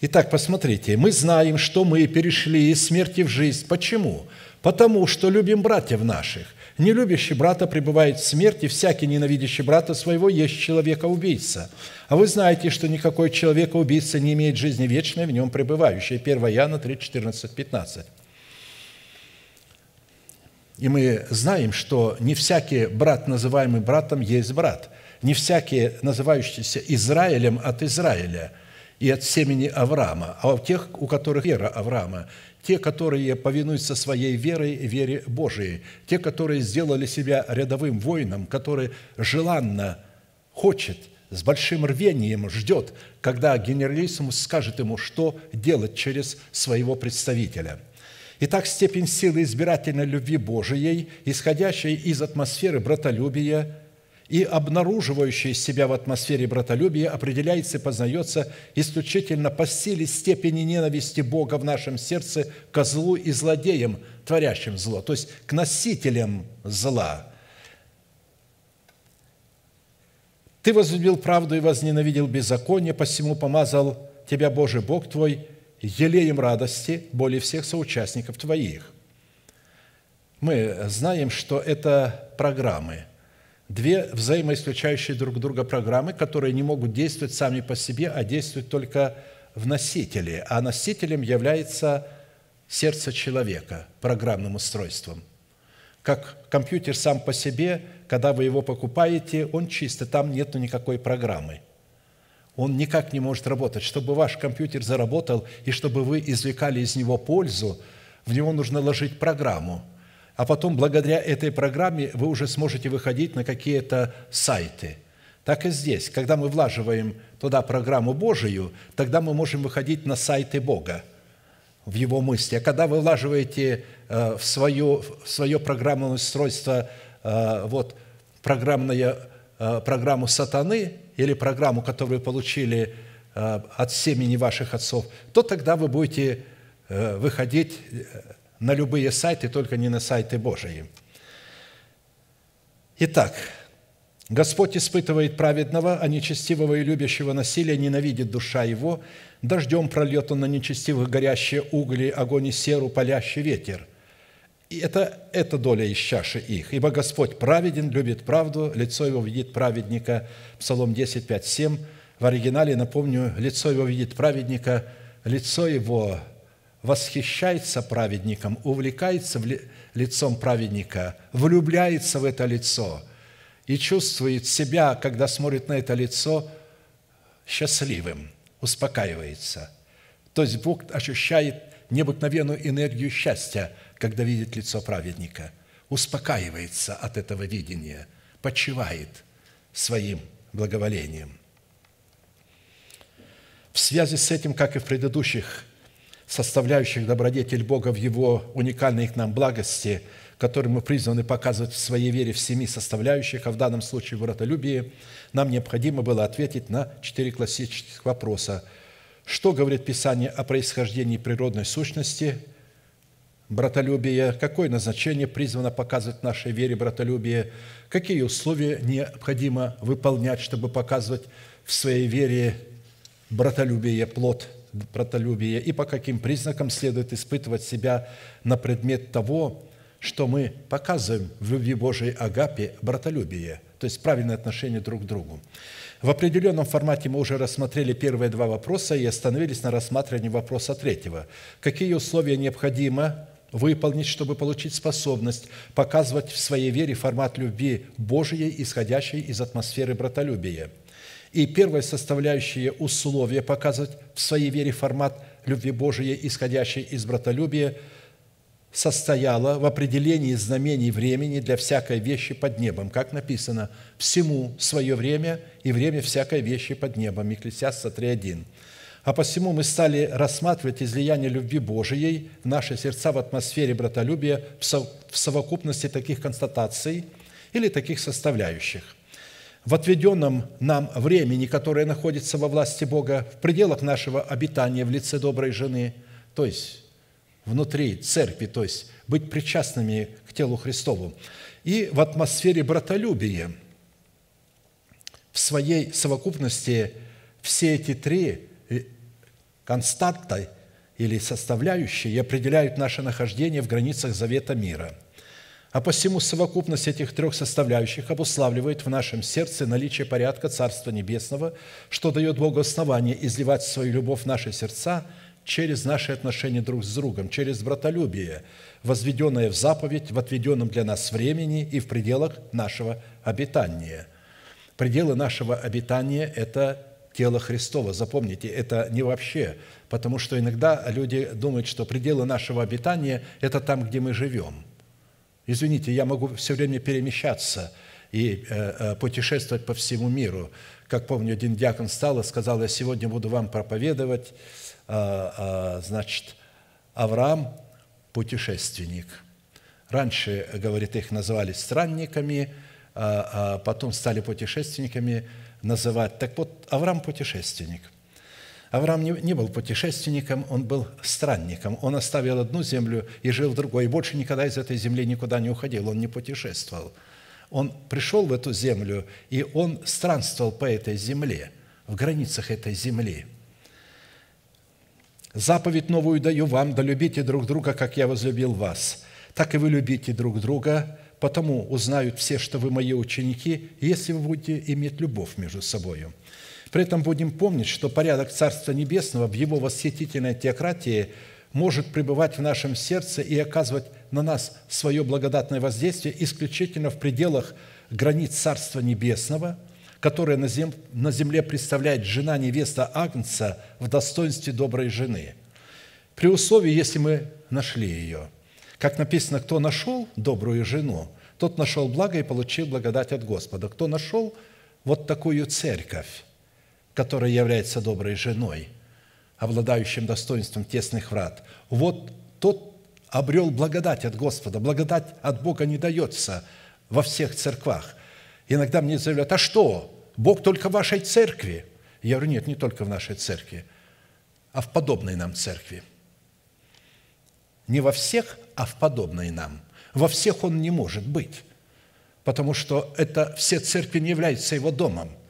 Итак, посмотрите, мы знаем, что мы перешли из смерти в жизнь. Почему? Потому что любим братьев наших – не любящий брата пребывает в смерти, всякий ненавидящий брата своего есть человека-убийца. А вы знаете, что никакой человека-убийца не имеет жизни вечной в нем пребывающей. 1 Иоанна 3, 14, 15. И мы знаем, что не всякий брат, называемый братом, есть брат. Не всякий, называющийся Израилем от Израиля и от семени Авраама, а у тех, у которых вера Авраама те, которые повинуются своей верой, вере Божией, те, которые сделали себя рядовым воином, который желанно хочет, с большим рвением ждет, когда генералиссимус скажет ему, что делать через своего представителя – Итак, степень силы избирательной любви Божией, исходящей из атмосферы братолюбия, и обнаруживающее себя в атмосфере братолюбия определяется и познается исключительно по силе степени ненависти Бога в нашем сердце к злу и злодеям, творящим зло, то есть к носителям зла. Ты возлюбил правду и возненавидел беззаконие, посему помазал тебя Божий Бог твой елеем радости более всех соучастников твоих. Мы знаем, что это программы – две взаимоисключающие друг друга программы, которые не могут действовать сами по себе, а действуют только в носителе. А носителем является сердце человека программным устройством. Как компьютер сам по себе, когда вы его покупаете, он чисто, там нет никакой программы. Он никак не может работать. Чтобы ваш компьютер заработал и чтобы вы извлекали из него пользу, в него нужно ложить программу – а потом благодаря этой программе вы уже сможете выходить на какие-то сайты. Так и здесь, когда мы влаживаем туда программу Божию, тогда мы можем выходить на сайты Бога в Его мысли. А когда вы влаживаете э, в свое, в свое программное устройство э, вот, программное, э, программу сатаны или программу, которую вы получили от семени ваших отцов, то тогда вы будете выходить на любые сайты, только не на сайты Божии. Итак, Господь испытывает праведного, а нечестивого и любящего насилия ненавидит душа его. Дождем прольет он на нечестивых горящие угли, огонь и серу, палящий ветер. И это, это доля из чаши их. Ибо Господь праведен, любит правду, лицо его видит праведника. Псалом 10, 5, 7. В оригинале, напомню, лицо его видит праведника, лицо его восхищается праведником, увлекается в ли, лицом праведника, влюбляется в это лицо и чувствует себя, когда смотрит на это лицо, счастливым, успокаивается. То есть Бог ощущает необыкновенную энергию счастья, когда видит лицо праведника, успокаивается от этого видения, почивает своим благоволением. В связи с этим, как и в предыдущих составляющих добродетель Бога в Его уникальной к нам благости, которую мы призваны показывать в своей вере в семи составляющих, а в данном случае в вратолюбии, нам необходимо было ответить на четыре классических вопроса. Что говорит Писание о происхождении природной сущности – братолюбие, какое назначение призвано показывать нашей вере братолюбие, какие условия необходимо выполнять, чтобы показывать в своей вере братолюбие, плод братолюбие и по каким признакам следует испытывать себя на предмет того, что мы показываем в любви Божией Агапе братолюбие, то есть правильное отношение друг к другу. В определенном формате мы уже рассмотрели первые два вопроса и остановились на рассматривании вопроса третьего. Какие условия необходимо выполнить, чтобы получить способность показывать в своей вере формат любви Божией, исходящей из атмосферы братолюбия – и первое составляющее условие показывать в своей вере формат любви Божией, исходящей из братолюбия, состояло в определении знамений времени для всякой вещи под небом, как написано, «Всему свое время и время всякой вещи под небом» Екклесиаста 3.1. А посему мы стали рассматривать излияние любви Божией в наши сердца в атмосфере братолюбия в совокупности таких констатаций или таких составляющих – в отведенном нам времени, которое находится во власти Бога, в пределах нашего обитания в лице доброй жены, то есть внутри церкви, то есть быть причастными к телу Христову, и в атмосфере братолюбия. В своей совокупности все эти три э, константы или составляющие определяют наше нахождение в границах завета мира – а посему совокупность этих трех составляющих обуславливает в нашем сердце наличие порядка Царства Небесного, что дает Богу основание изливать свою любовь в наши сердца через наши отношения друг с другом, через братолюбие, возведенное в заповедь в отведенном для нас времени и в пределах нашего обитания. Пределы нашего обитания – это тело Христова. Запомните, это не вообще, потому что иногда люди думают, что пределы нашего обитания – это там, где мы живем – Извините, я могу все время перемещаться и э, э, путешествовать по всему миру. Как помню, один диакон встал и сказал, я сегодня буду вам проповедовать, а, а, значит, Авраам – путешественник. Раньше, говорит, их называли странниками, а, потом стали путешественниками называть. Так вот, Авраам – путешественник. Авраам не, не был путешественником, он был странником. Он оставил одну землю и жил в другой. И больше никогда из этой земли никуда не уходил, он не путешествовал. Он пришел в эту землю, и он странствовал по этой земле, в границах этой земли. «Заповедь новую даю вам, да любите друг друга, как я возлюбил вас. Так и вы любите друг друга, потому узнают все, что вы мои ученики, если вы будете иметь любовь между собою». При этом будем помнить, что порядок Царства Небесного в его восхитительной теократии может пребывать в нашем сердце и оказывать на нас свое благодатное воздействие исключительно в пределах границ Царства Небесного, которое на, зем, на земле представляет жена невеста Агнца в достоинстве доброй жены. При условии, если мы нашли ее. Как написано, кто нашел добрую жену, тот нашел благо и получил благодать от Господа. Кто нашел вот такую церковь, которая является доброй женой, обладающим достоинством тесных врат. Вот тот обрел благодать от Господа. Благодать от Бога не дается во всех церквах. Иногда мне заявляют, а что, Бог только в вашей церкви? Я говорю, нет, не только в нашей церкви, а в подобной нам церкви. Не во всех, а в подобной нам. Во всех он не может быть, потому что это все церкви не являются его домом –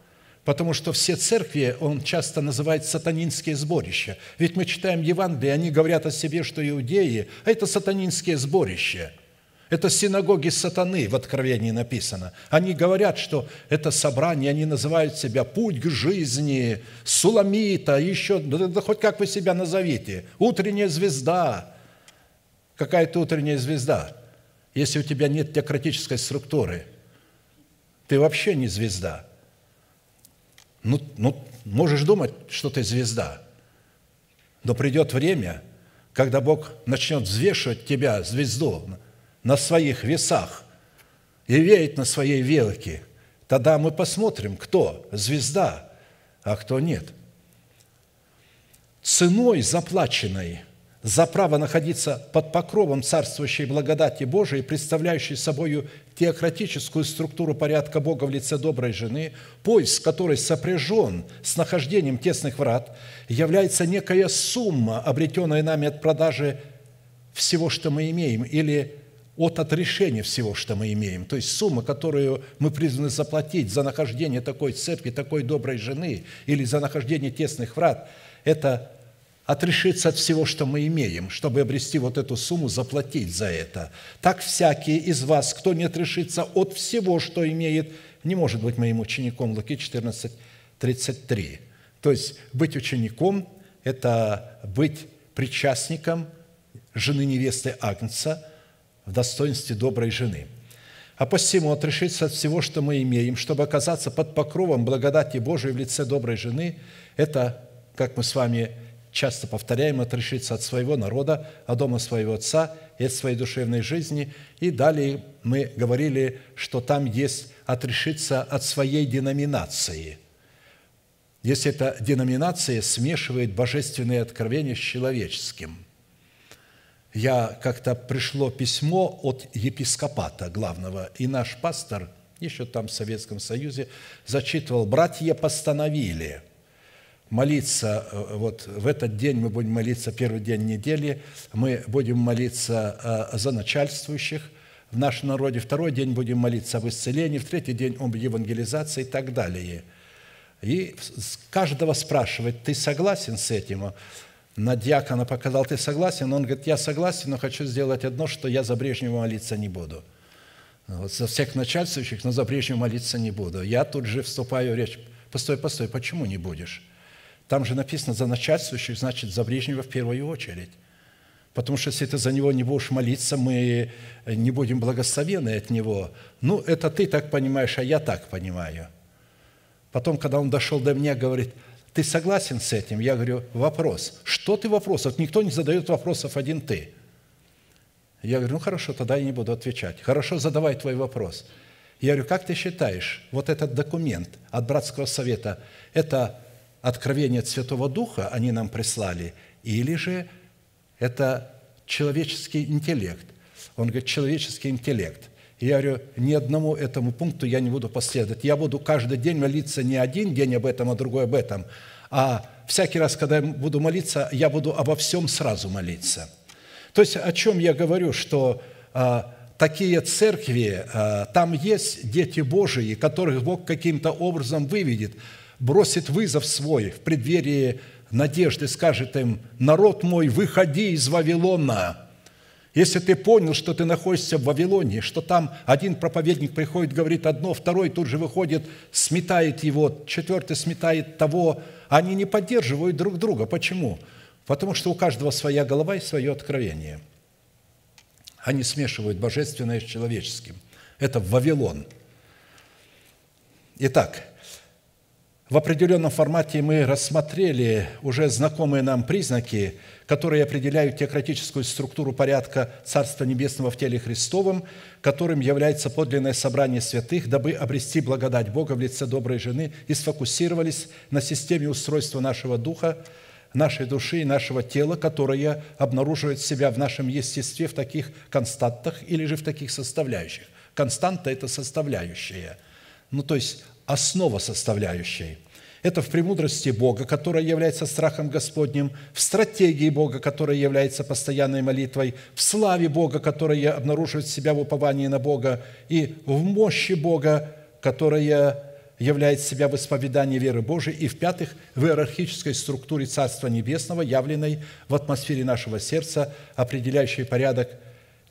Потому что все церкви он часто называет сатанинские сборища. Ведь мы читаем Евангелие, они говорят о себе, что иудеи – это сатанинские сборища. Это синагоги сатаны, в Откровении написано. Они говорят, что это собрание, они называют себя «Путь к жизни», «Суламита», еще, да, хоть как вы себя назовите, «Утренняя звезда». Какая то утренняя звезда, если у тебя нет теократической структуры? Ты вообще не звезда – ну, ну, можешь думать, что ты звезда, но придет время, когда Бог начнет взвешивать тебя, звезду, на своих весах и веять на своей велке. Тогда мы посмотрим, кто звезда, а кто нет. Ценой заплаченной – за право находиться под покровом царствующей благодати Божией, представляющей собою теократическую структуру порядка Бога в лице доброй жены, поиск которой сопряжен с нахождением тесных врат, является некая сумма, обретенная нами от продажи всего, что мы имеем, или от отрешения всего, что мы имеем. То есть сумма, которую мы призваны заплатить за нахождение такой церкви, такой доброй жены или за нахождение тесных врат, это – отрешиться от всего, что мы имеем, чтобы обрести вот эту сумму, заплатить за это. Так всякий из вас, кто не отрешится от всего, что имеет, не может быть моим учеником. Луки 14, 33. То есть быть учеником – это быть причастником жены невесты Агнца в достоинстве доброй жены. А посему отрешиться от всего, что мы имеем, чтобы оказаться под покровом благодати Божией в лице доброй жены – это, как мы с вами говорили, часто повторяем, отрешиться от своего народа, от дома своего отца и от своей душевной жизни. И далее мы говорили, что там есть отрешиться от своей деноминации. Если эта деноминация смешивает божественные откровения с человеческим. Я как-то пришло письмо от епископата главного, и наш пастор – еще там в Советском Союзе, зачитывал, «Братья постановили» молиться, э, вот в этот день мы будем молиться, первый день недели, мы будем молиться э, за начальствующих в нашем народе, второй день будем молиться об исцелении, в третий день об евангелизации и так далее. И каждого спрашивать, ты согласен с этим? На диакона показал, ты согласен? Он говорит, я согласен, но хочу сделать одно, что я за Брежнева молиться не буду. Вот за всех начальствующих, но за Брежнева молиться не буду. Я тут же вступаю в речь, постой, постой, почему не будешь? Там же написано «за начальствующих», значит, за ближнего в первую очередь. Потому что если ты за него не будешь молиться, мы э, не будем благословены от него. Ну, это ты так понимаешь, а я так понимаю. Потом, когда он дошел до меня, говорит, ты согласен с этим? Я говорю, вопрос. Что ты вопрос? вопросов? Никто не задает вопросов, один ты. Я говорю, ну хорошо, тогда я не буду отвечать. Хорошо, задавай твой вопрос. Я говорю, как ты считаешь, вот этот документ от братского совета, это Откровение от Святого Духа они нам прислали, или же это человеческий интеллект. Он говорит, человеческий интеллект. я говорю, ни одному этому пункту я не буду последовать. Я буду каждый день молиться не один день об этом, а другой об этом. А всякий раз, когда я буду молиться, я буду обо всем сразу молиться. То есть о чем я говорю, что а, такие церкви, а, там есть дети Божии, которых Бог каким-то образом выведет – бросит вызов свой в преддверии надежды, скажет им, «Народ мой, выходи из Вавилона!» Если ты понял, что ты находишься в Вавилоне, что там один проповедник приходит, говорит одно, второй тут же выходит, сметает его, четвертый сметает того, они не поддерживают друг друга. Почему? Потому что у каждого своя голова и свое откровение. Они смешивают божественное с человеческим. Это Вавилон. Итак, в определенном формате мы рассмотрели уже знакомые нам признаки, которые определяют теократическую структуру порядка Царства Небесного в теле Христовом, которым является подлинное собрание святых, дабы обрести благодать Бога в лице доброй жены, и сфокусировались на системе устройства нашего духа, нашей души и нашего тела, которое обнаруживает себя в нашем естестве в таких константах или же в таких составляющих. Константа – это составляющая – ну, то есть основа составляющей. Это в премудрости Бога, которая является страхом Господним, в стратегии Бога, которая является постоянной молитвой, в славе Бога, которая обнаруживает себя в уповании на Бога, и в мощи Бога, которая являет себя в исповедании веры Божией, и, в-пятых, в иерархической структуре Царства Небесного, явленной в атмосфере нашего сердца, определяющей порядок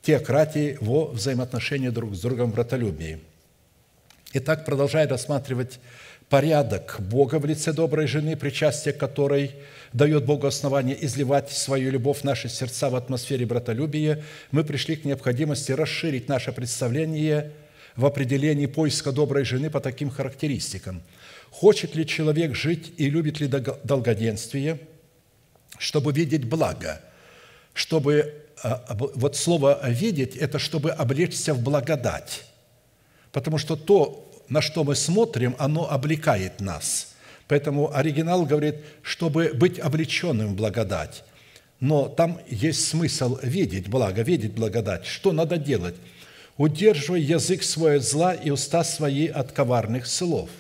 теократии во взаимоотношении друг с другом в братолюбии – Итак, продолжая рассматривать порядок Бога в лице доброй жены, причастие которой дает Богу основание изливать свою любовь в наши сердца в атмосфере братолюбия, мы пришли к необходимости расширить наше представление в определении поиска доброй жены по таким характеристикам. Хочет ли человек жить и любит ли долгоденствие, чтобы видеть благо, чтобы а, вот слово «видеть» – это чтобы облечься в благодать. Потому что то, на что мы смотрим, оно облекает нас. Поэтому оригинал говорит, чтобы быть облеченным в благодать. Но там есть смысл видеть благо, видеть благодать. Что надо делать? «Удерживай язык свой от зла и уста свои от коварных слов».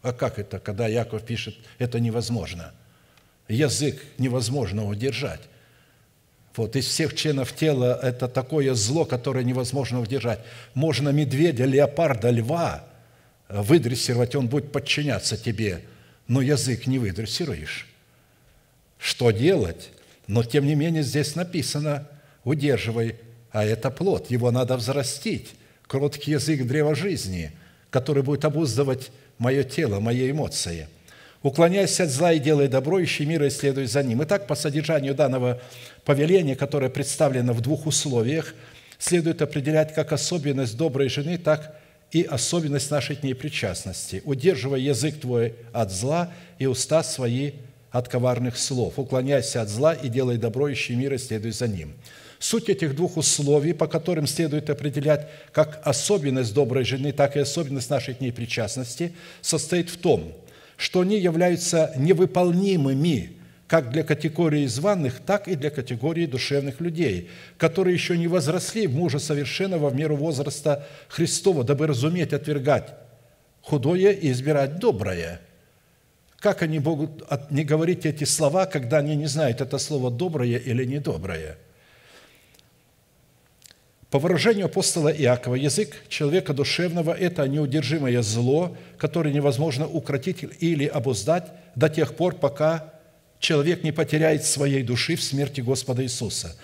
А как это, когда Яков пишет, это невозможно? Язык невозможно удержать. Вот, из всех членов тела это такое зло, которое невозможно удержать. Можно медведя, леопарда, льва выдрессировать, он будет подчиняться тебе, но язык не выдрессируешь. Что делать? Но, тем не менее, здесь написано «удерживай», а это плод, его надо взрастить. Кроткий язык – древа жизни, который будет обуздывать мое тело, мои эмоции – уклоняясь от зла и делая добро, ищи мира и следуй за ним. Итак, по содержанию данного повеления, которое представлено в двух условиях, следует определять как особенность доброй жены, так и особенность нашей к ней причастности, удерживая язык твой от зла и уста свои от коварных слов, уклоняйся от зла и делай добро, ищи мира и следуй за ним». Суть этих двух условий, по которым следует определять как особенность доброй жены, так и особенность нашей к ней причастности, состоит в том – что они являются невыполнимыми как для категории званых, так и для категории душевных людей, которые еще не возросли в мужа совершенного в меру возраста Христова, дабы разуметь отвергать худое и избирать доброе. Как они могут не говорить эти слова, когда они не знают, это слово доброе или недоброе – по выражению апостола Иакова, язык человека душевного – это неудержимое зло, которое невозможно укротить или обуздать до тех пор, пока человек не потеряет своей души в смерти Господа Иисуса.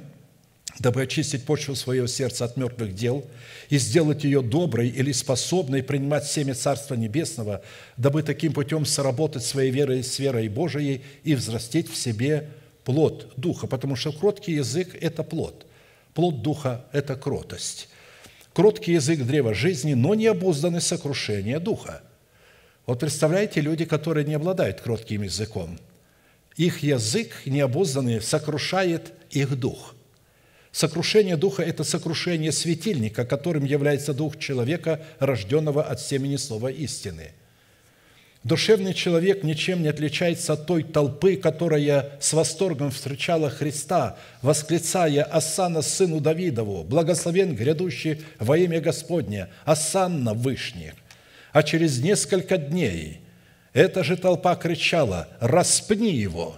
<clears throat> Дабы очистить почву своего сердца от мертвых дел и сделать ее доброй или способной принимать семя Царства Небесного, дабы таким путем сработать своей верой с верой Божией и взрастить в себе плод Духа, потому что кроткий язык – это плод – Плод духа – это кротость. Кроткий язык – древа жизни, но не обузданы сокрушения духа. Вот представляете, люди, которые не обладают кротким языком, их язык необузданный сокрушает их дух. Сокрушение духа – это сокрушение светильника, которым является дух человека, рожденного от семени слова истины – Душевный человек ничем не отличается от той толпы, которая с восторгом встречала Христа, восклицая «Ассана, сыну Давидову! Благословен грядущий во имя Господне! Ассанна вышних!» А через несколько дней эта же толпа кричала «Распни его!»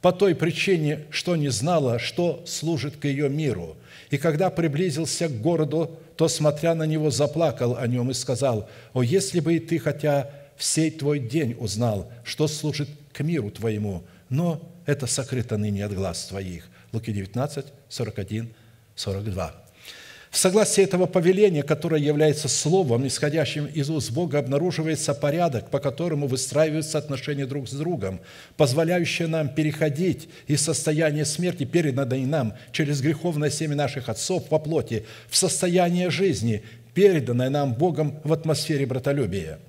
по той причине, что не знала, что служит к ее миру. И когда приблизился к городу, то, смотря на него, заплакал о нем и сказал, «О, если бы и ты хотя в сей твой день узнал, что служит к миру твоему, но это сокрыто ныне от глаз твоих». Луки 19, 41, 42. В согласии этого повеления, которое является словом, исходящим из уст Бога, обнаруживается порядок, по которому выстраиваются отношения друг с другом, позволяющие нам переходить из состояния смерти, переданной нам через греховное семя наших отцов по плоти, в состояние жизни, переданное нам Богом в атмосфере братолюбия –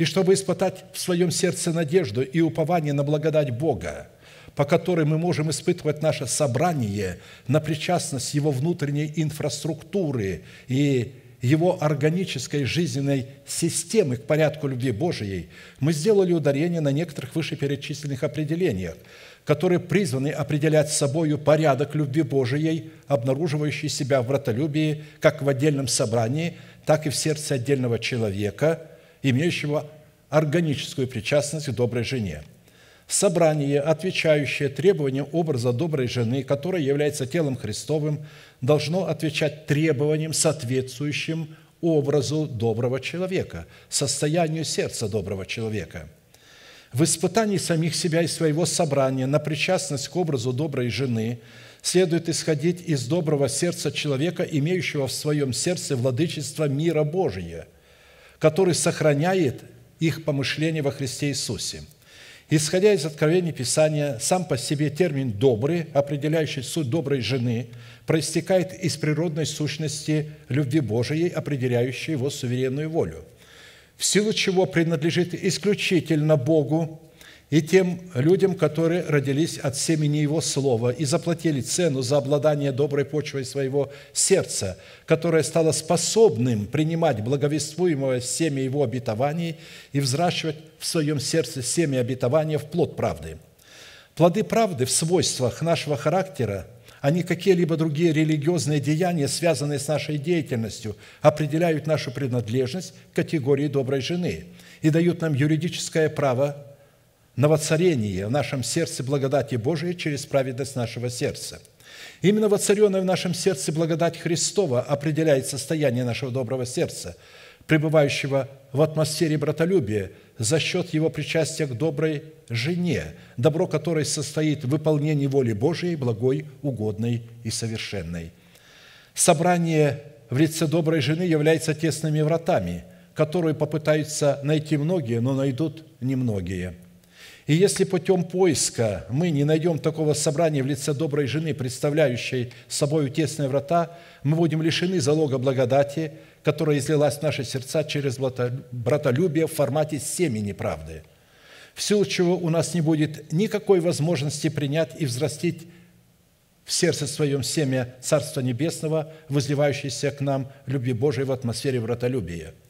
и чтобы испытать в своем сердце надежду и упование на благодать Бога, по которой мы можем испытывать наше собрание на причастность его внутренней инфраструктуры и его органической жизненной системы к порядку любви Божией, мы сделали ударение на некоторых вышеперечисленных определениях, которые призваны определять собою порядок любви Божией, обнаруживающий себя в братолюбии как в отдельном собрании, так и в сердце отдельного человека – имеющего органическую причастность к доброй жене. Собрание, отвечающее требованиям образа доброй жены, которая является телом Христовым, должно отвечать требованиям, соответствующим образу доброго человека, состоянию сердца доброго человека. В испытании самих себя и своего собрания на причастность к образу доброй жены следует исходить из доброго сердца человека, имеющего в своем сердце владычество мира Божия – который сохраняет их помышления во Христе Иисусе. Исходя из откровений Писания, сам по себе термин «добрый», определяющий суть доброй жены, проистекает из природной сущности любви Божией, определяющей его суверенную волю, в силу чего принадлежит исключительно Богу и тем людям, которые родились от семени Его Слова и заплатили цену за обладание доброй почвой своего сердца, которое стало способным принимать благовествуемое семя Его обетований и взращивать в своем сердце семя обетования в плод правды. Плоды правды в свойствах нашего характера а не какие-либо другие религиозные деяния, связанные с нашей деятельностью, определяют нашу принадлежность к категории доброй жены и дают нам юридическое право на в нашем сердце благодати Божией через праведность нашего сердца. Именно воцаренная в нашем сердце благодать Христова определяет состояние нашего доброго сердца, пребывающего в атмосфере братолюбия за счет его причастия к доброй жене, добро которой состоит в выполнении воли Божией, благой, угодной и совершенной. Собрание в лице доброй жены является тесными вратами, которые попытаются найти многие, но найдут немногие – и если путем поиска мы не найдем такого собрания в лице доброй жены, представляющей собой тесные врата, мы будем лишены залога благодати, которая излилась в наши сердца через братолюбие в формате семени правды, в силу чего у нас не будет никакой возможности принять и взрастить в сердце своем семя Царства Небесного, возливающееся к нам любви Божией в атмосфере вратолюбия –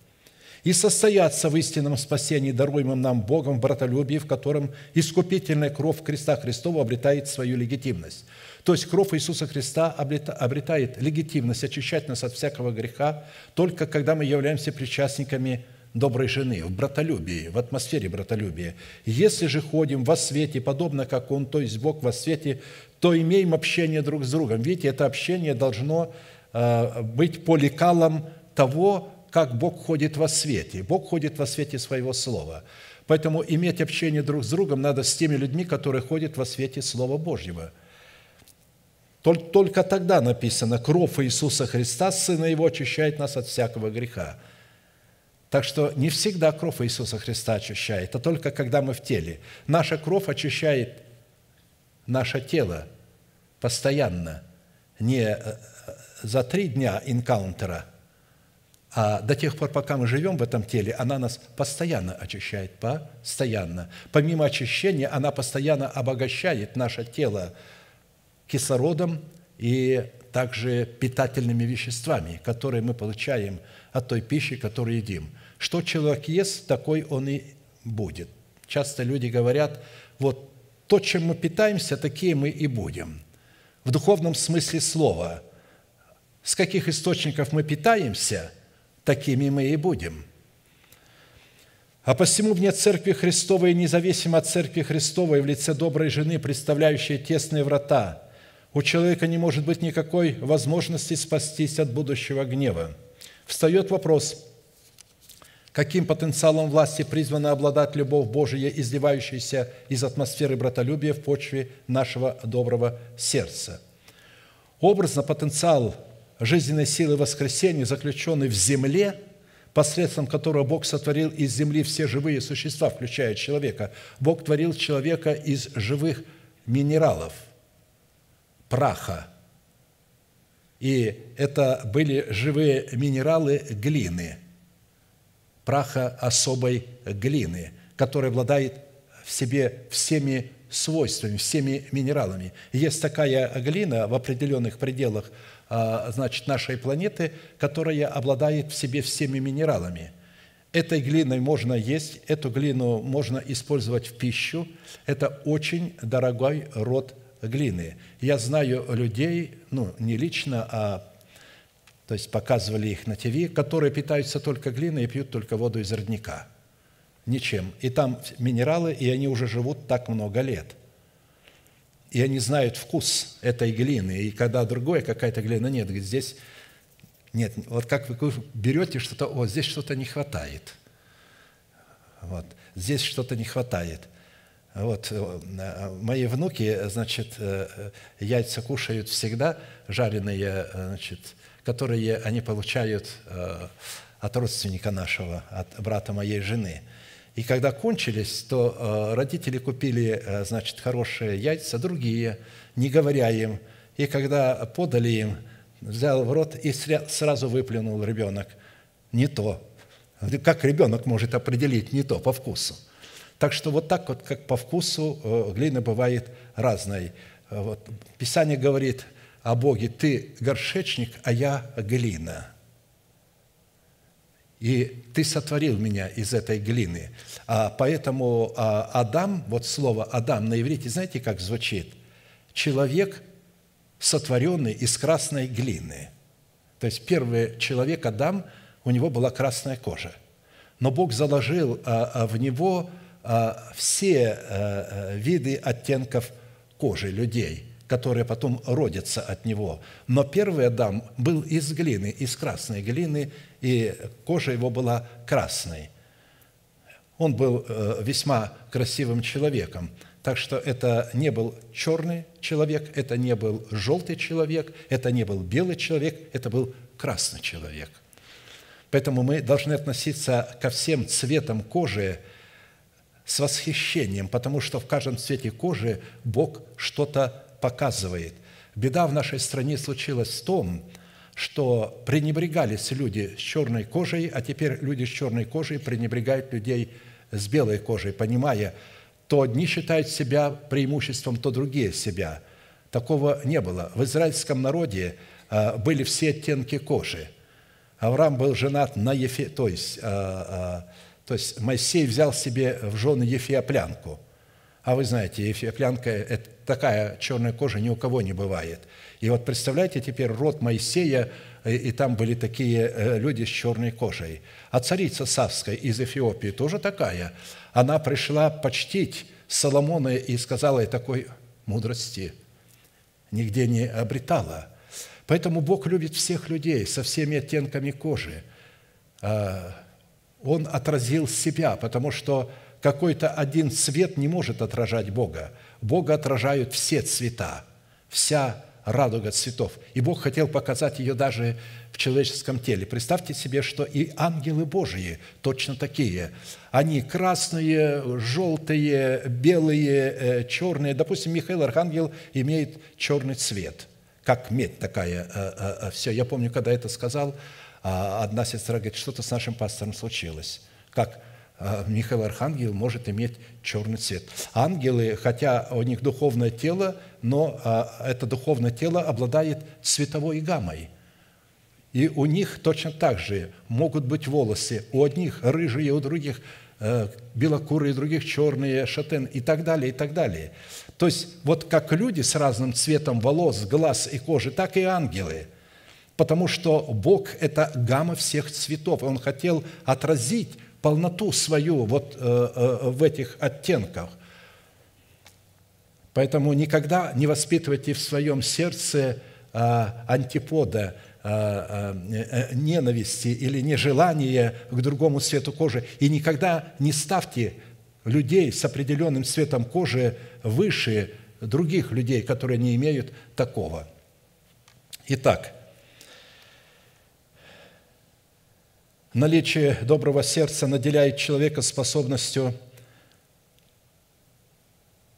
и состояться в истинном спасении, даруемом нам Богом в братолюбии, в котором искупительная кровь креста Христова обретает свою легитимность. То есть кровь Иисуса Христа обретает легитимность, очищать нас от всякого греха, только когда мы являемся причастниками доброй жены, в братолюбии, в атмосфере братолюбия. Если же ходим во свете, подобно как Он, то есть Бог во свете, то имеем общение друг с другом. Видите, это общение должно э, быть по лекалам того, как Бог ходит во свете. Бог ходит во свете своего слова. Поэтому иметь общение друг с другом надо с теми людьми, которые ходят во свете Слова Божьего. Только, только тогда написано, кровь Иисуса Христа, Сына Его, очищает нас от всякого греха. Так что не всегда кровь Иисуса Христа очищает, а только когда мы в теле. Наша кровь очищает наше тело постоянно, не э, э, за три дня инкаунтера – а до тех пор, пока мы живем в этом теле, она нас постоянно очищает, постоянно. Помимо очищения, она постоянно обогащает наше тело кислородом и также питательными веществами, которые мы получаем от той пищи, которую едим. Что человек ест, такой он и будет. Часто люди говорят, вот то, чем мы питаемся, такие мы и будем. В духовном смысле слова, с каких источников мы питаемся – такими мы и будем. А посему вне Церкви Христовой, независимо от Церкви Христовой, в лице доброй жены, представляющей тесные врата, у человека не может быть никакой возможности спастись от будущего гнева. Встает вопрос, каким потенциалом власти призвана обладать любовь Божия, издевающаяся из атмосферы братолюбия в почве нашего доброго сердца – Образно потенциал жизненной силы воскресения, заключенной в земле, посредством которого Бог сотворил из земли все живые существа, включая человека. Бог творил человека из живых минералов, праха. И это были живые минералы глины, праха особой глины, которая обладает в себе всеми свойствами, всеми минералами. Есть такая глина в определенных пределах а, значит, нашей планеты, которая обладает в себе всеми минералами. Этой глиной можно есть, эту глину можно использовать в пищу. Это очень дорогой род глины. Я знаю людей, ну, не лично, а то есть показывали их на ТВ, которые питаются только глиной и пьют только воду из родника. Ничем. И там минералы, и они уже живут так много лет – и они знают вкус этой глины. И когда другое, какая-то глина, нет, говорит, здесь нет, вот как вы берете что-то, о, здесь что-то не хватает. Вот, здесь что-то не хватает. Вот, э, э, мои внуки, значит, э, яйца кушают всегда, жареные, значит, которые они получают от родственника нашего, от брата моей жены – и когда кончились, то э, родители купили, э, значит, хорошие яйца, другие, не говоря им. И когда подали им, взял в рот и сразу выплюнул ребенок. Не то. Как ребенок может определить не то по вкусу? Так что вот так вот, как по вкусу, э, глина бывает разной. Вот. Писание говорит о Боге, ты горшечник, а я глина – и ты сотворил меня из этой глины. А, поэтому а, Адам, вот слово Адам на иврите, знаете, как звучит? Человек, сотворенный из красной глины. То есть первый человек Адам, у него была красная кожа. Но Бог заложил а, а, в него а, все а, виды оттенков кожи людей – которые потом родятся от него. Но первый Адам был из глины, из красной глины, и кожа его была красной. Он был э, весьма красивым человеком. Так что это не был черный человек, это не был желтый человек, это не был белый человек, это был красный человек. Поэтому мы должны относиться ко всем цветам кожи с восхищением, потому что в каждом цвете кожи Бог что-то показывает. Беда в нашей стране случилась в том, что пренебрегались люди с черной кожей, а теперь люди с черной кожей пренебрегают людей с белой кожей, понимая, то одни считают себя преимуществом, то другие себя. Такого не было. В израильском народе а, были все оттенки кожи. Авраам был женат на Ефе, то есть, а, а, то есть Моисей взял себе в жены Ефеоплянку – а вы знаете, ефиоплянка – это такая черная кожа ни у кого не бывает. И вот представляете теперь род Моисея, и, и там были такие э, люди с черной кожей. А царица Савская из Эфиопии тоже такая. Она пришла почтить Соломона и сказала, и такой мудрости нигде не обретала. Поэтому Бог любит всех людей со всеми оттенками кожи. А, он отразил себя, потому что какой-то один цвет не может отражать Бога. Бога отражают все цвета, вся радуга цветов. И Бог хотел показать ее даже в человеческом теле. Представьте себе, что и ангелы Божьи точно такие. Они красные, желтые, белые, э, черные. Допустим, Михаил Архангел имеет черный цвет, как медь такая. Э, э, все, я помню, когда это сказал, а, одна сестра говорит, что-то с нашим пастором случилось. Как а, Михаил Архангел может иметь черный цвет. Ангелы, хотя у них духовное тело, но а, это духовное тело обладает цветовой гаммой. И у них точно так же могут быть волосы. У одних рыжие, у других э, белокурые, у других черные, шатен и так далее, и так далее. То есть вот как люди с разным цветом волос, глаз и кожи, так и ангелы – потому что Бог – это гамма всех цветов. и Он хотел отразить полноту свою вот э, э, в этих оттенках. Поэтому никогда не воспитывайте в своем сердце э, антипода ненависти или нежелания к другому цвету кожи. И никогда не ставьте людей с определенным цветом кожи выше других людей, которые не имеют такого. Итак, Наличие доброго сердца наделяет человека способностью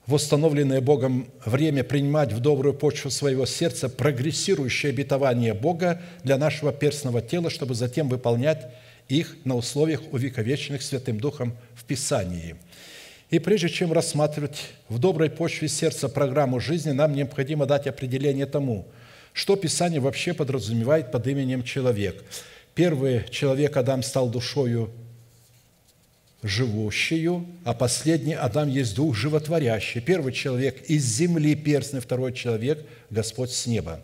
в установленное Богом время принимать в добрую почву своего сердца прогрессирующее обетование Бога для нашего перстного тела, чтобы затем выполнять их на условиях увековеченных Святым Духом в Писании. И прежде чем рассматривать в доброй почве сердца программу жизни, нам необходимо дать определение тому, что Писание вообще подразумевает под именем «человек». Первый человек, Адам, стал душою живущую, а последний Адам есть дух животворящий. Первый человек из земли перстный, второй человек – Господь с неба.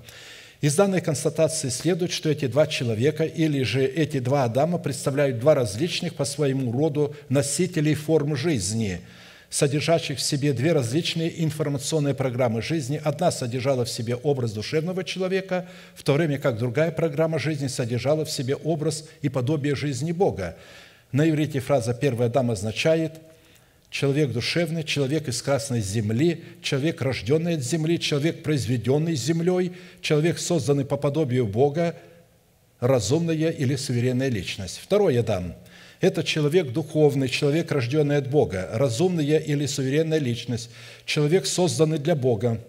Из данной констатации следует, что эти два человека или же эти два Адама представляют два различных по своему роду носителей форм жизни – содержащих в себе две различные информационные программы жизни. Одна содержала в себе образ душевного человека, в то время как другая программа жизни содержала в себе образ и подобие жизни Бога. На иврите фраза первая дама означает «человек душевный, человек из красной земли, человек, рожденный от земли, человек, произведенный землей, человек, созданный по подобию Бога, разумная или суверенная личность». Второе дам это человек духовный, человек, рожденный от Бога, разумная или суверенная личность, человек, созданный для Бога,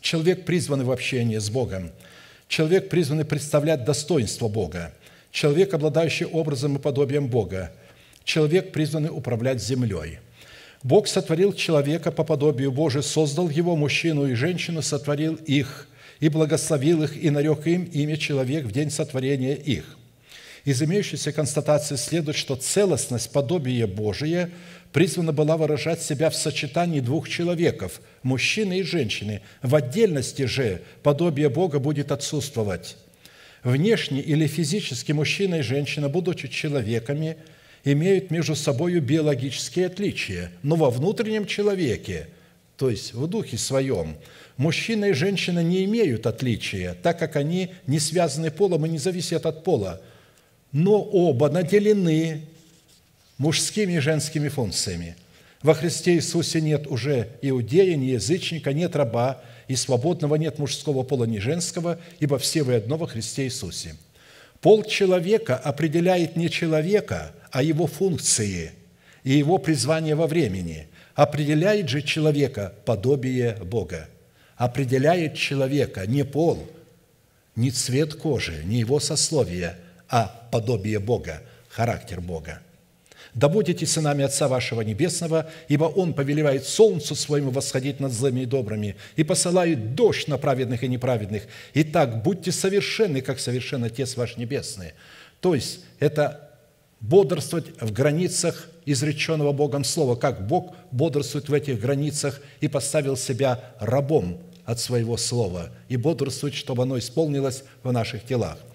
человек, призванный в общение с Богом, человек, призванный представлять достоинство Бога, человек, обладающий образом и подобием Бога, человек, призванный управлять землей. Бог сотворил человека по подобию Божию, создал его, мужчину и женщину, сотворил их – и благословил их, и нарек им имя человек в день сотворения их. Из имеющейся констатации следует, что целостность подобия Божия призвана была выражать себя в сочетании двух человеков – мужчины и женщины. В отдельности же подобие Бога будет отсутствовать. Внешне или физически мужчина и женщина, будучи человеками, имеют между собой биологические отличия, но во внутреннем человеке, то есть в духе своем, мужчина и женщина не имеют отличия, так как они не связаны полом и не зависят от пола – но оба наделены мужскими и женскими функциями. Во Христе Иисусе нет уже иудея, ни язычника, нет раба, и свободного нет мужского пола, ни женского, ибо все вы одно во Христе Иисусе. Пол человека определяет не человека, а его функции и его призвание во времени. Определяет же человека подобие Бога. Определяет человека не пол, не цвет кожи, не его сословие – а подобие Бога, характер Бога. Да будете сынами Отца вашего Небесного, ибо Он повелевает солнцу своему восходить над злыми и добрыми, и посылает дождь на праведных и неправедных. Итак, будьте совершенны, как совершен Отец ваш Небесный». То есть, это бодрствовать в границах изреченного Богом Слова, как Бог бодрствует в этих границах и поставил себя рабом от своего Слова, и бодрствует, чтобы оно исполнилось в наших телах –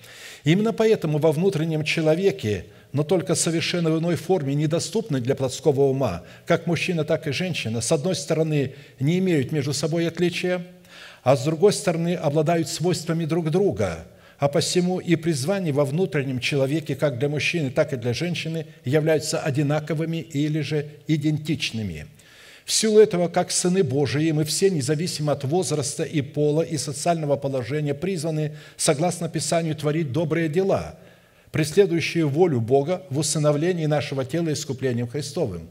Именно поэтому во внутреннем человеке, но только совершенно в иной форме, недоступны для плотского ума, как мужчина, так и женщина, с одной стороны, не имеют между собой отличия, а с другой стороны, обладают свойствами друг друга, а посему и призвания во внутреннем человеке как для мужчины, так и для женщины являются одинаковыми или же идентичными – в силу этого, как сыны Божии, мы все, независимо от возраста и пола и социального положения, призваны, согласно Писанию, творить добрые дела, преследующие волю Бога в усыновлении нашего тела искуплением Христовым.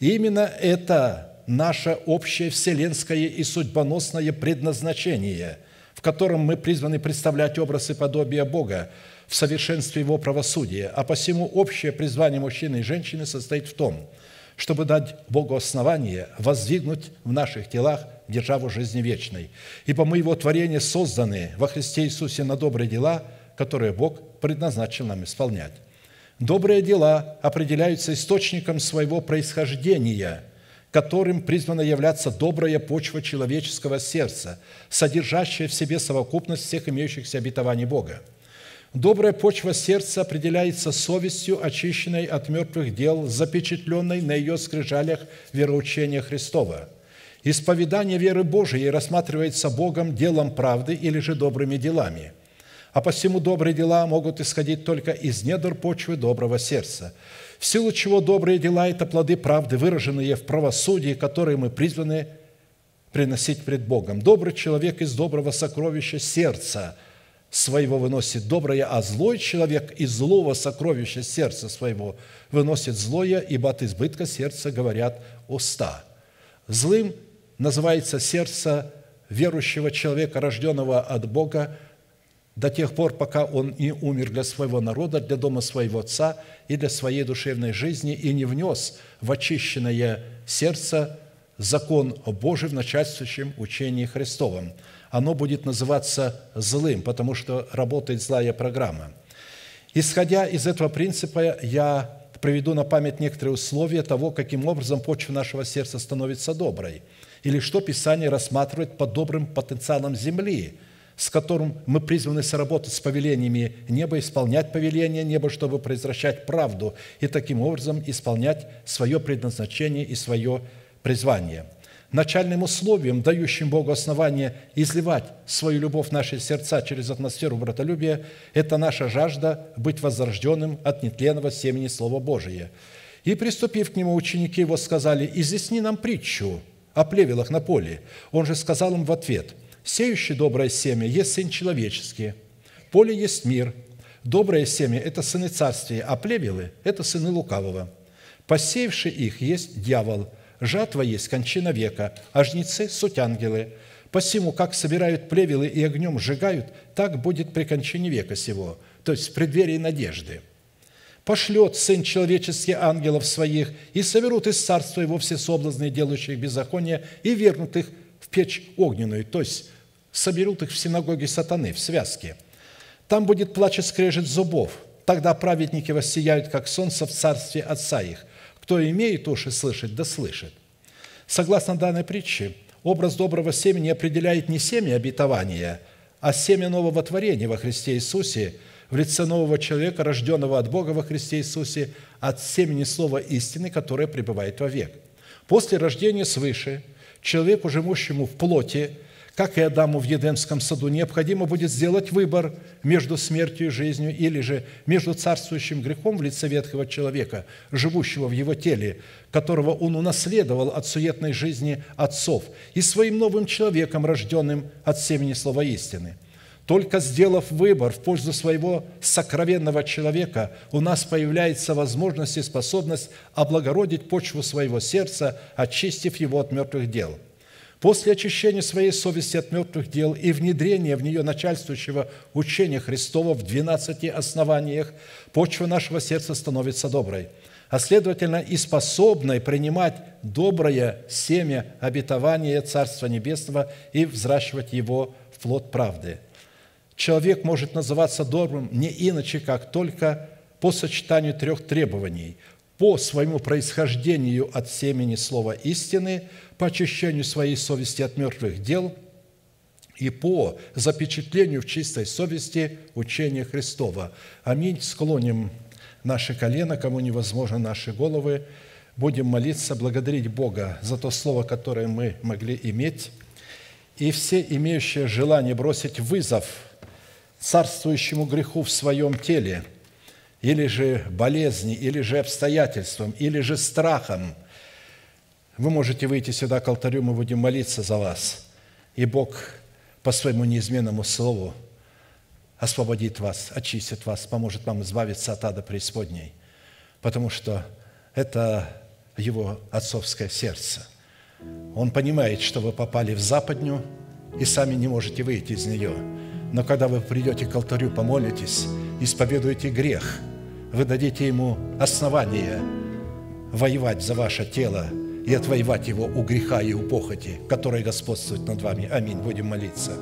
И именно это наше общее вселенское и судьбоносное предназначение, в котором мы призваны представлять образ и подобие Бога в совершенстве Его правосудия. А посему общее призвание мужчины и женщины состоит в том – чтобы дать Богу основание воздвигнуть в наших телах державу жизни вечной. Ибо мы Его творение созданы во Христе Иисусе на добрые дела, которые Бог предназначил нам исполнять. Добрые дела определяются источником своего происхождения, которым призвана являться добрая почва человеческого сердца, содержащая в себе совокупность всех имеющихся обетований Бога – Добрая почва сердца определяется совестью, очищенной от мертвых дел, запечатленной на ее скрижалях вероучения Христова. Исповедание веры Божией рассматривается Богом делом правды или же добрыми делами. А посему добрые дела могут исходить только из недр почвы доброго сердца, в силу чего добрые дела – это плоды правды, выраженные в правосудии, которые мы призваны приносить пред Богом. Добрый человек из доброго сокровища сердца – своего выносит доброе, а злой человек из злого сокровища сердца своего выносит злое, ибо от избытка сердца говорят уста». Злым называется сердце верующего человека, рожденного от Бога, до тех пор, пока он не умер для своего народа, для дома своего отца и для своей душевной жизни, и не внес в очищенное сердце закон Божий в начальствующем учении Христовом оно будет называться злым, потому что работает злая программа. Исходя из этого принципа, я приведу на память некоторые условия того, каким образом почва нашего сердца становится доброй, или что Писание рассматривает под добрым потенциалом земли, с которым мы призваны сработать с повелениями неба, исполнять повеления неба, чтобы произвращать правду и таким образом исполнять свое предназначение и свое призвание – начальным условием, дающим Богу основание изливать свою любовь в наши сердца через атмосферу братолюбия, это наша жажда быть возрожденным от нетленного семени Слова Божия. И, приступив к нему, ученики его сказали, «Изъясни нам притчу о плевелах на поле». Он же сказал им в ответ, «Сеющий доброе семя есть сын человеческий, поле есть мир, доброе семя – это сыны царствия, а плевелы – это сыны лукавого. Посеявший их есть дьявол – Жатва есть кончина века, а жнецы – суть ангелы. Посему, как собирают плевелы и огнем сжигают, так будет при кончине века сего, то есть в преддверии надежды. Пошлет Сын Человеческий ангелов своих, и соберут из царства его все соблазны, делающих беззаконие, и вернут их в печь огненную, то есть соберут их в синагоге сатаны, в связке. Там будет плач и скрежет зубов, тогда праведники воссияют, как солнце в царстве отца их – кто имеет уши слышать, да слышит. Согласно данной притче, образ доброго семени определяет не семя обетования, а семя нового творения во Христе Иисусе, в лице нового человека, рожденного от Бога во Христе Иисусе, от семени слова истины, которое пребывает век. После рождения свыше, человеку, живущему в плоти, как и Адаму в Едемском саду, необходимо будет сделать выбор между смертью и жизнью или же между царствующим грехом в лице ветхого человека, живущего в его теле, которого он унаследовал от суетной жизни отцов, и своим новым человеком, рожденным от семени слова истины. Только сделав выбор в пользу своего сокровенного человека, у нас появляется возможность и способность облагородить почву своего сердца, очистив его от мертвых дел – после очищения своей совести от мертвых дел и внедрения в нее начальствующего учения Христова в двенадцати основаниях, почва нашего сердца становится доброй, а следовательно и способной принимать доброе семя обетования Царства Небесного и взращивать его в плод правды. Человек может называться добрым не иначе, как только по сочетанию трех требований – по своему происхождению от семени слова истины, по очищению своей совести от мертвых дел и по запечатлению в чистой совести учения Христова. Аминь. Склоним наши колена, кому невозможно наши головы. Будем молиться, благодарить Бога за то слово, которое мы могли иметь. И все имеющие желание бросить вызов царствующему греху в своем теле – или же болезни, или же обстоятельством, или же страхом, вы можете выйти сюда к алтарю, мы будем молиться за вас. И Бог по своему неизменному слову освободит вас, очистит вас, поможет вам избавиться от ада преисподней, потому что это его отцовское сердце. Он понимает, что вы попали в западню и сами не можете выйти из нее. Но когда вы придете к алтарю, помолитесь, исповедуете грех – вы дадите ему основание воевать за ваше тело и отвоевать его у греха и у похоти, который господствует над вами. Аминь. Будем молиться.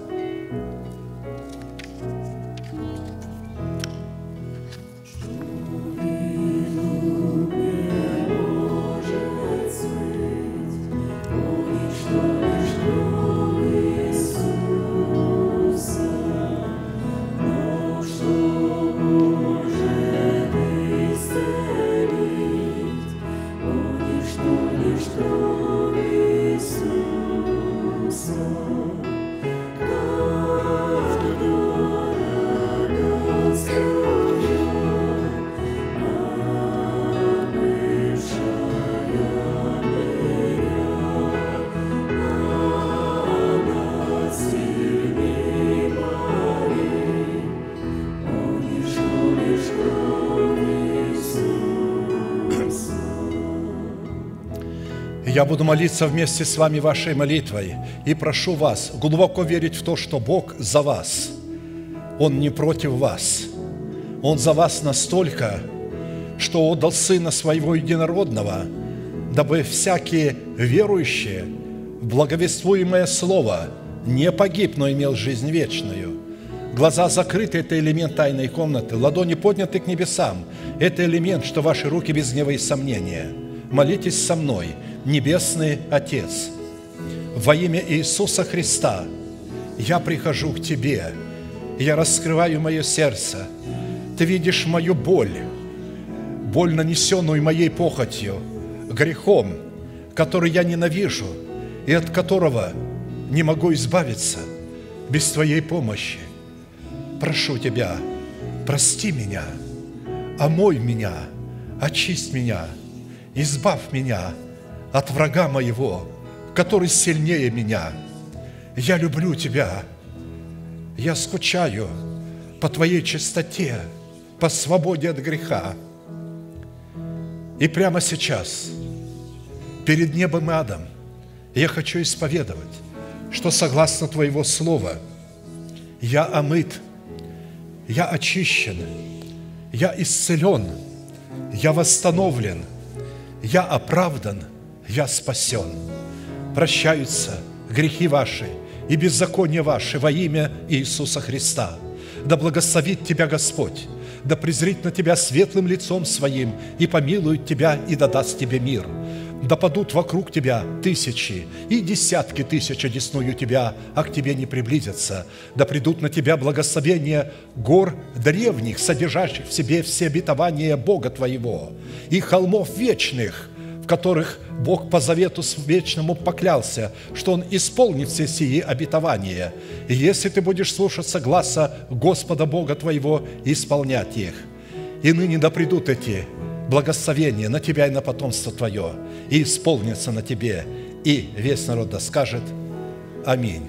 буду молиться вместе с вами вашей молитвой и прошу вас глубоко верить в то, что Бог за вас. Он не против вас. Он за вас настолько, что отдал Сына Своего Единородного, дабы всякие верующие в благовествуемое Слово не погиб, но имел жизнь вечную. Глаза закрыты – это элемент тайной комнаты, ладони подняты к небесам – это элемент, что ваши руки без гнева и сомнения. Молитесь со мной – Небесный Отец, во имя Иисуса Христа я прихожу к Тебе, я раскрываю мое сердце, Ты видишь мою боль, боль, нанесенную моей похотью, грехом, который я ненавижу и от которого не могу избавиться без Твоей помощи. Прошу Тебя, прости меня, омой меня, очисть меня, избавь меня – от врага моего, который сильнее меня. Я люблю Тебя. Я скучаю по Твоей чистоте, по свободе от греха. И прямо сейчас, перед небом и адом, я хочу исповедовать, что согласно Твоего Слова я омыт, я очищен, я исцелен, я восстановлен, я оправдан – я спасен. Прощаются грехи ваши и беззакония ваши во имя Иисуса Христа. Да благословит тебя Господь, да презрит на тебя светлым лицом своим и помилует тебя и дадаст тебе мир. Да падут вокруг тебя тысячи и десятки тысяч одесную тебя, а к тебе не приблизятся. Да придут на тебя благословения гор древних, содержащих в себе все обетования Бога твоего, и холмов вечных – в которых Бог по завету вечному поклялся, что Он исполнит все сии обетования, и если ты будешь слушаться гласа Господа Бога твоего и исполнять их. И ныне да придут эти благословения на тебя и на потомство твое, и исполнится на тебе, и весь народ да скажет Аминь.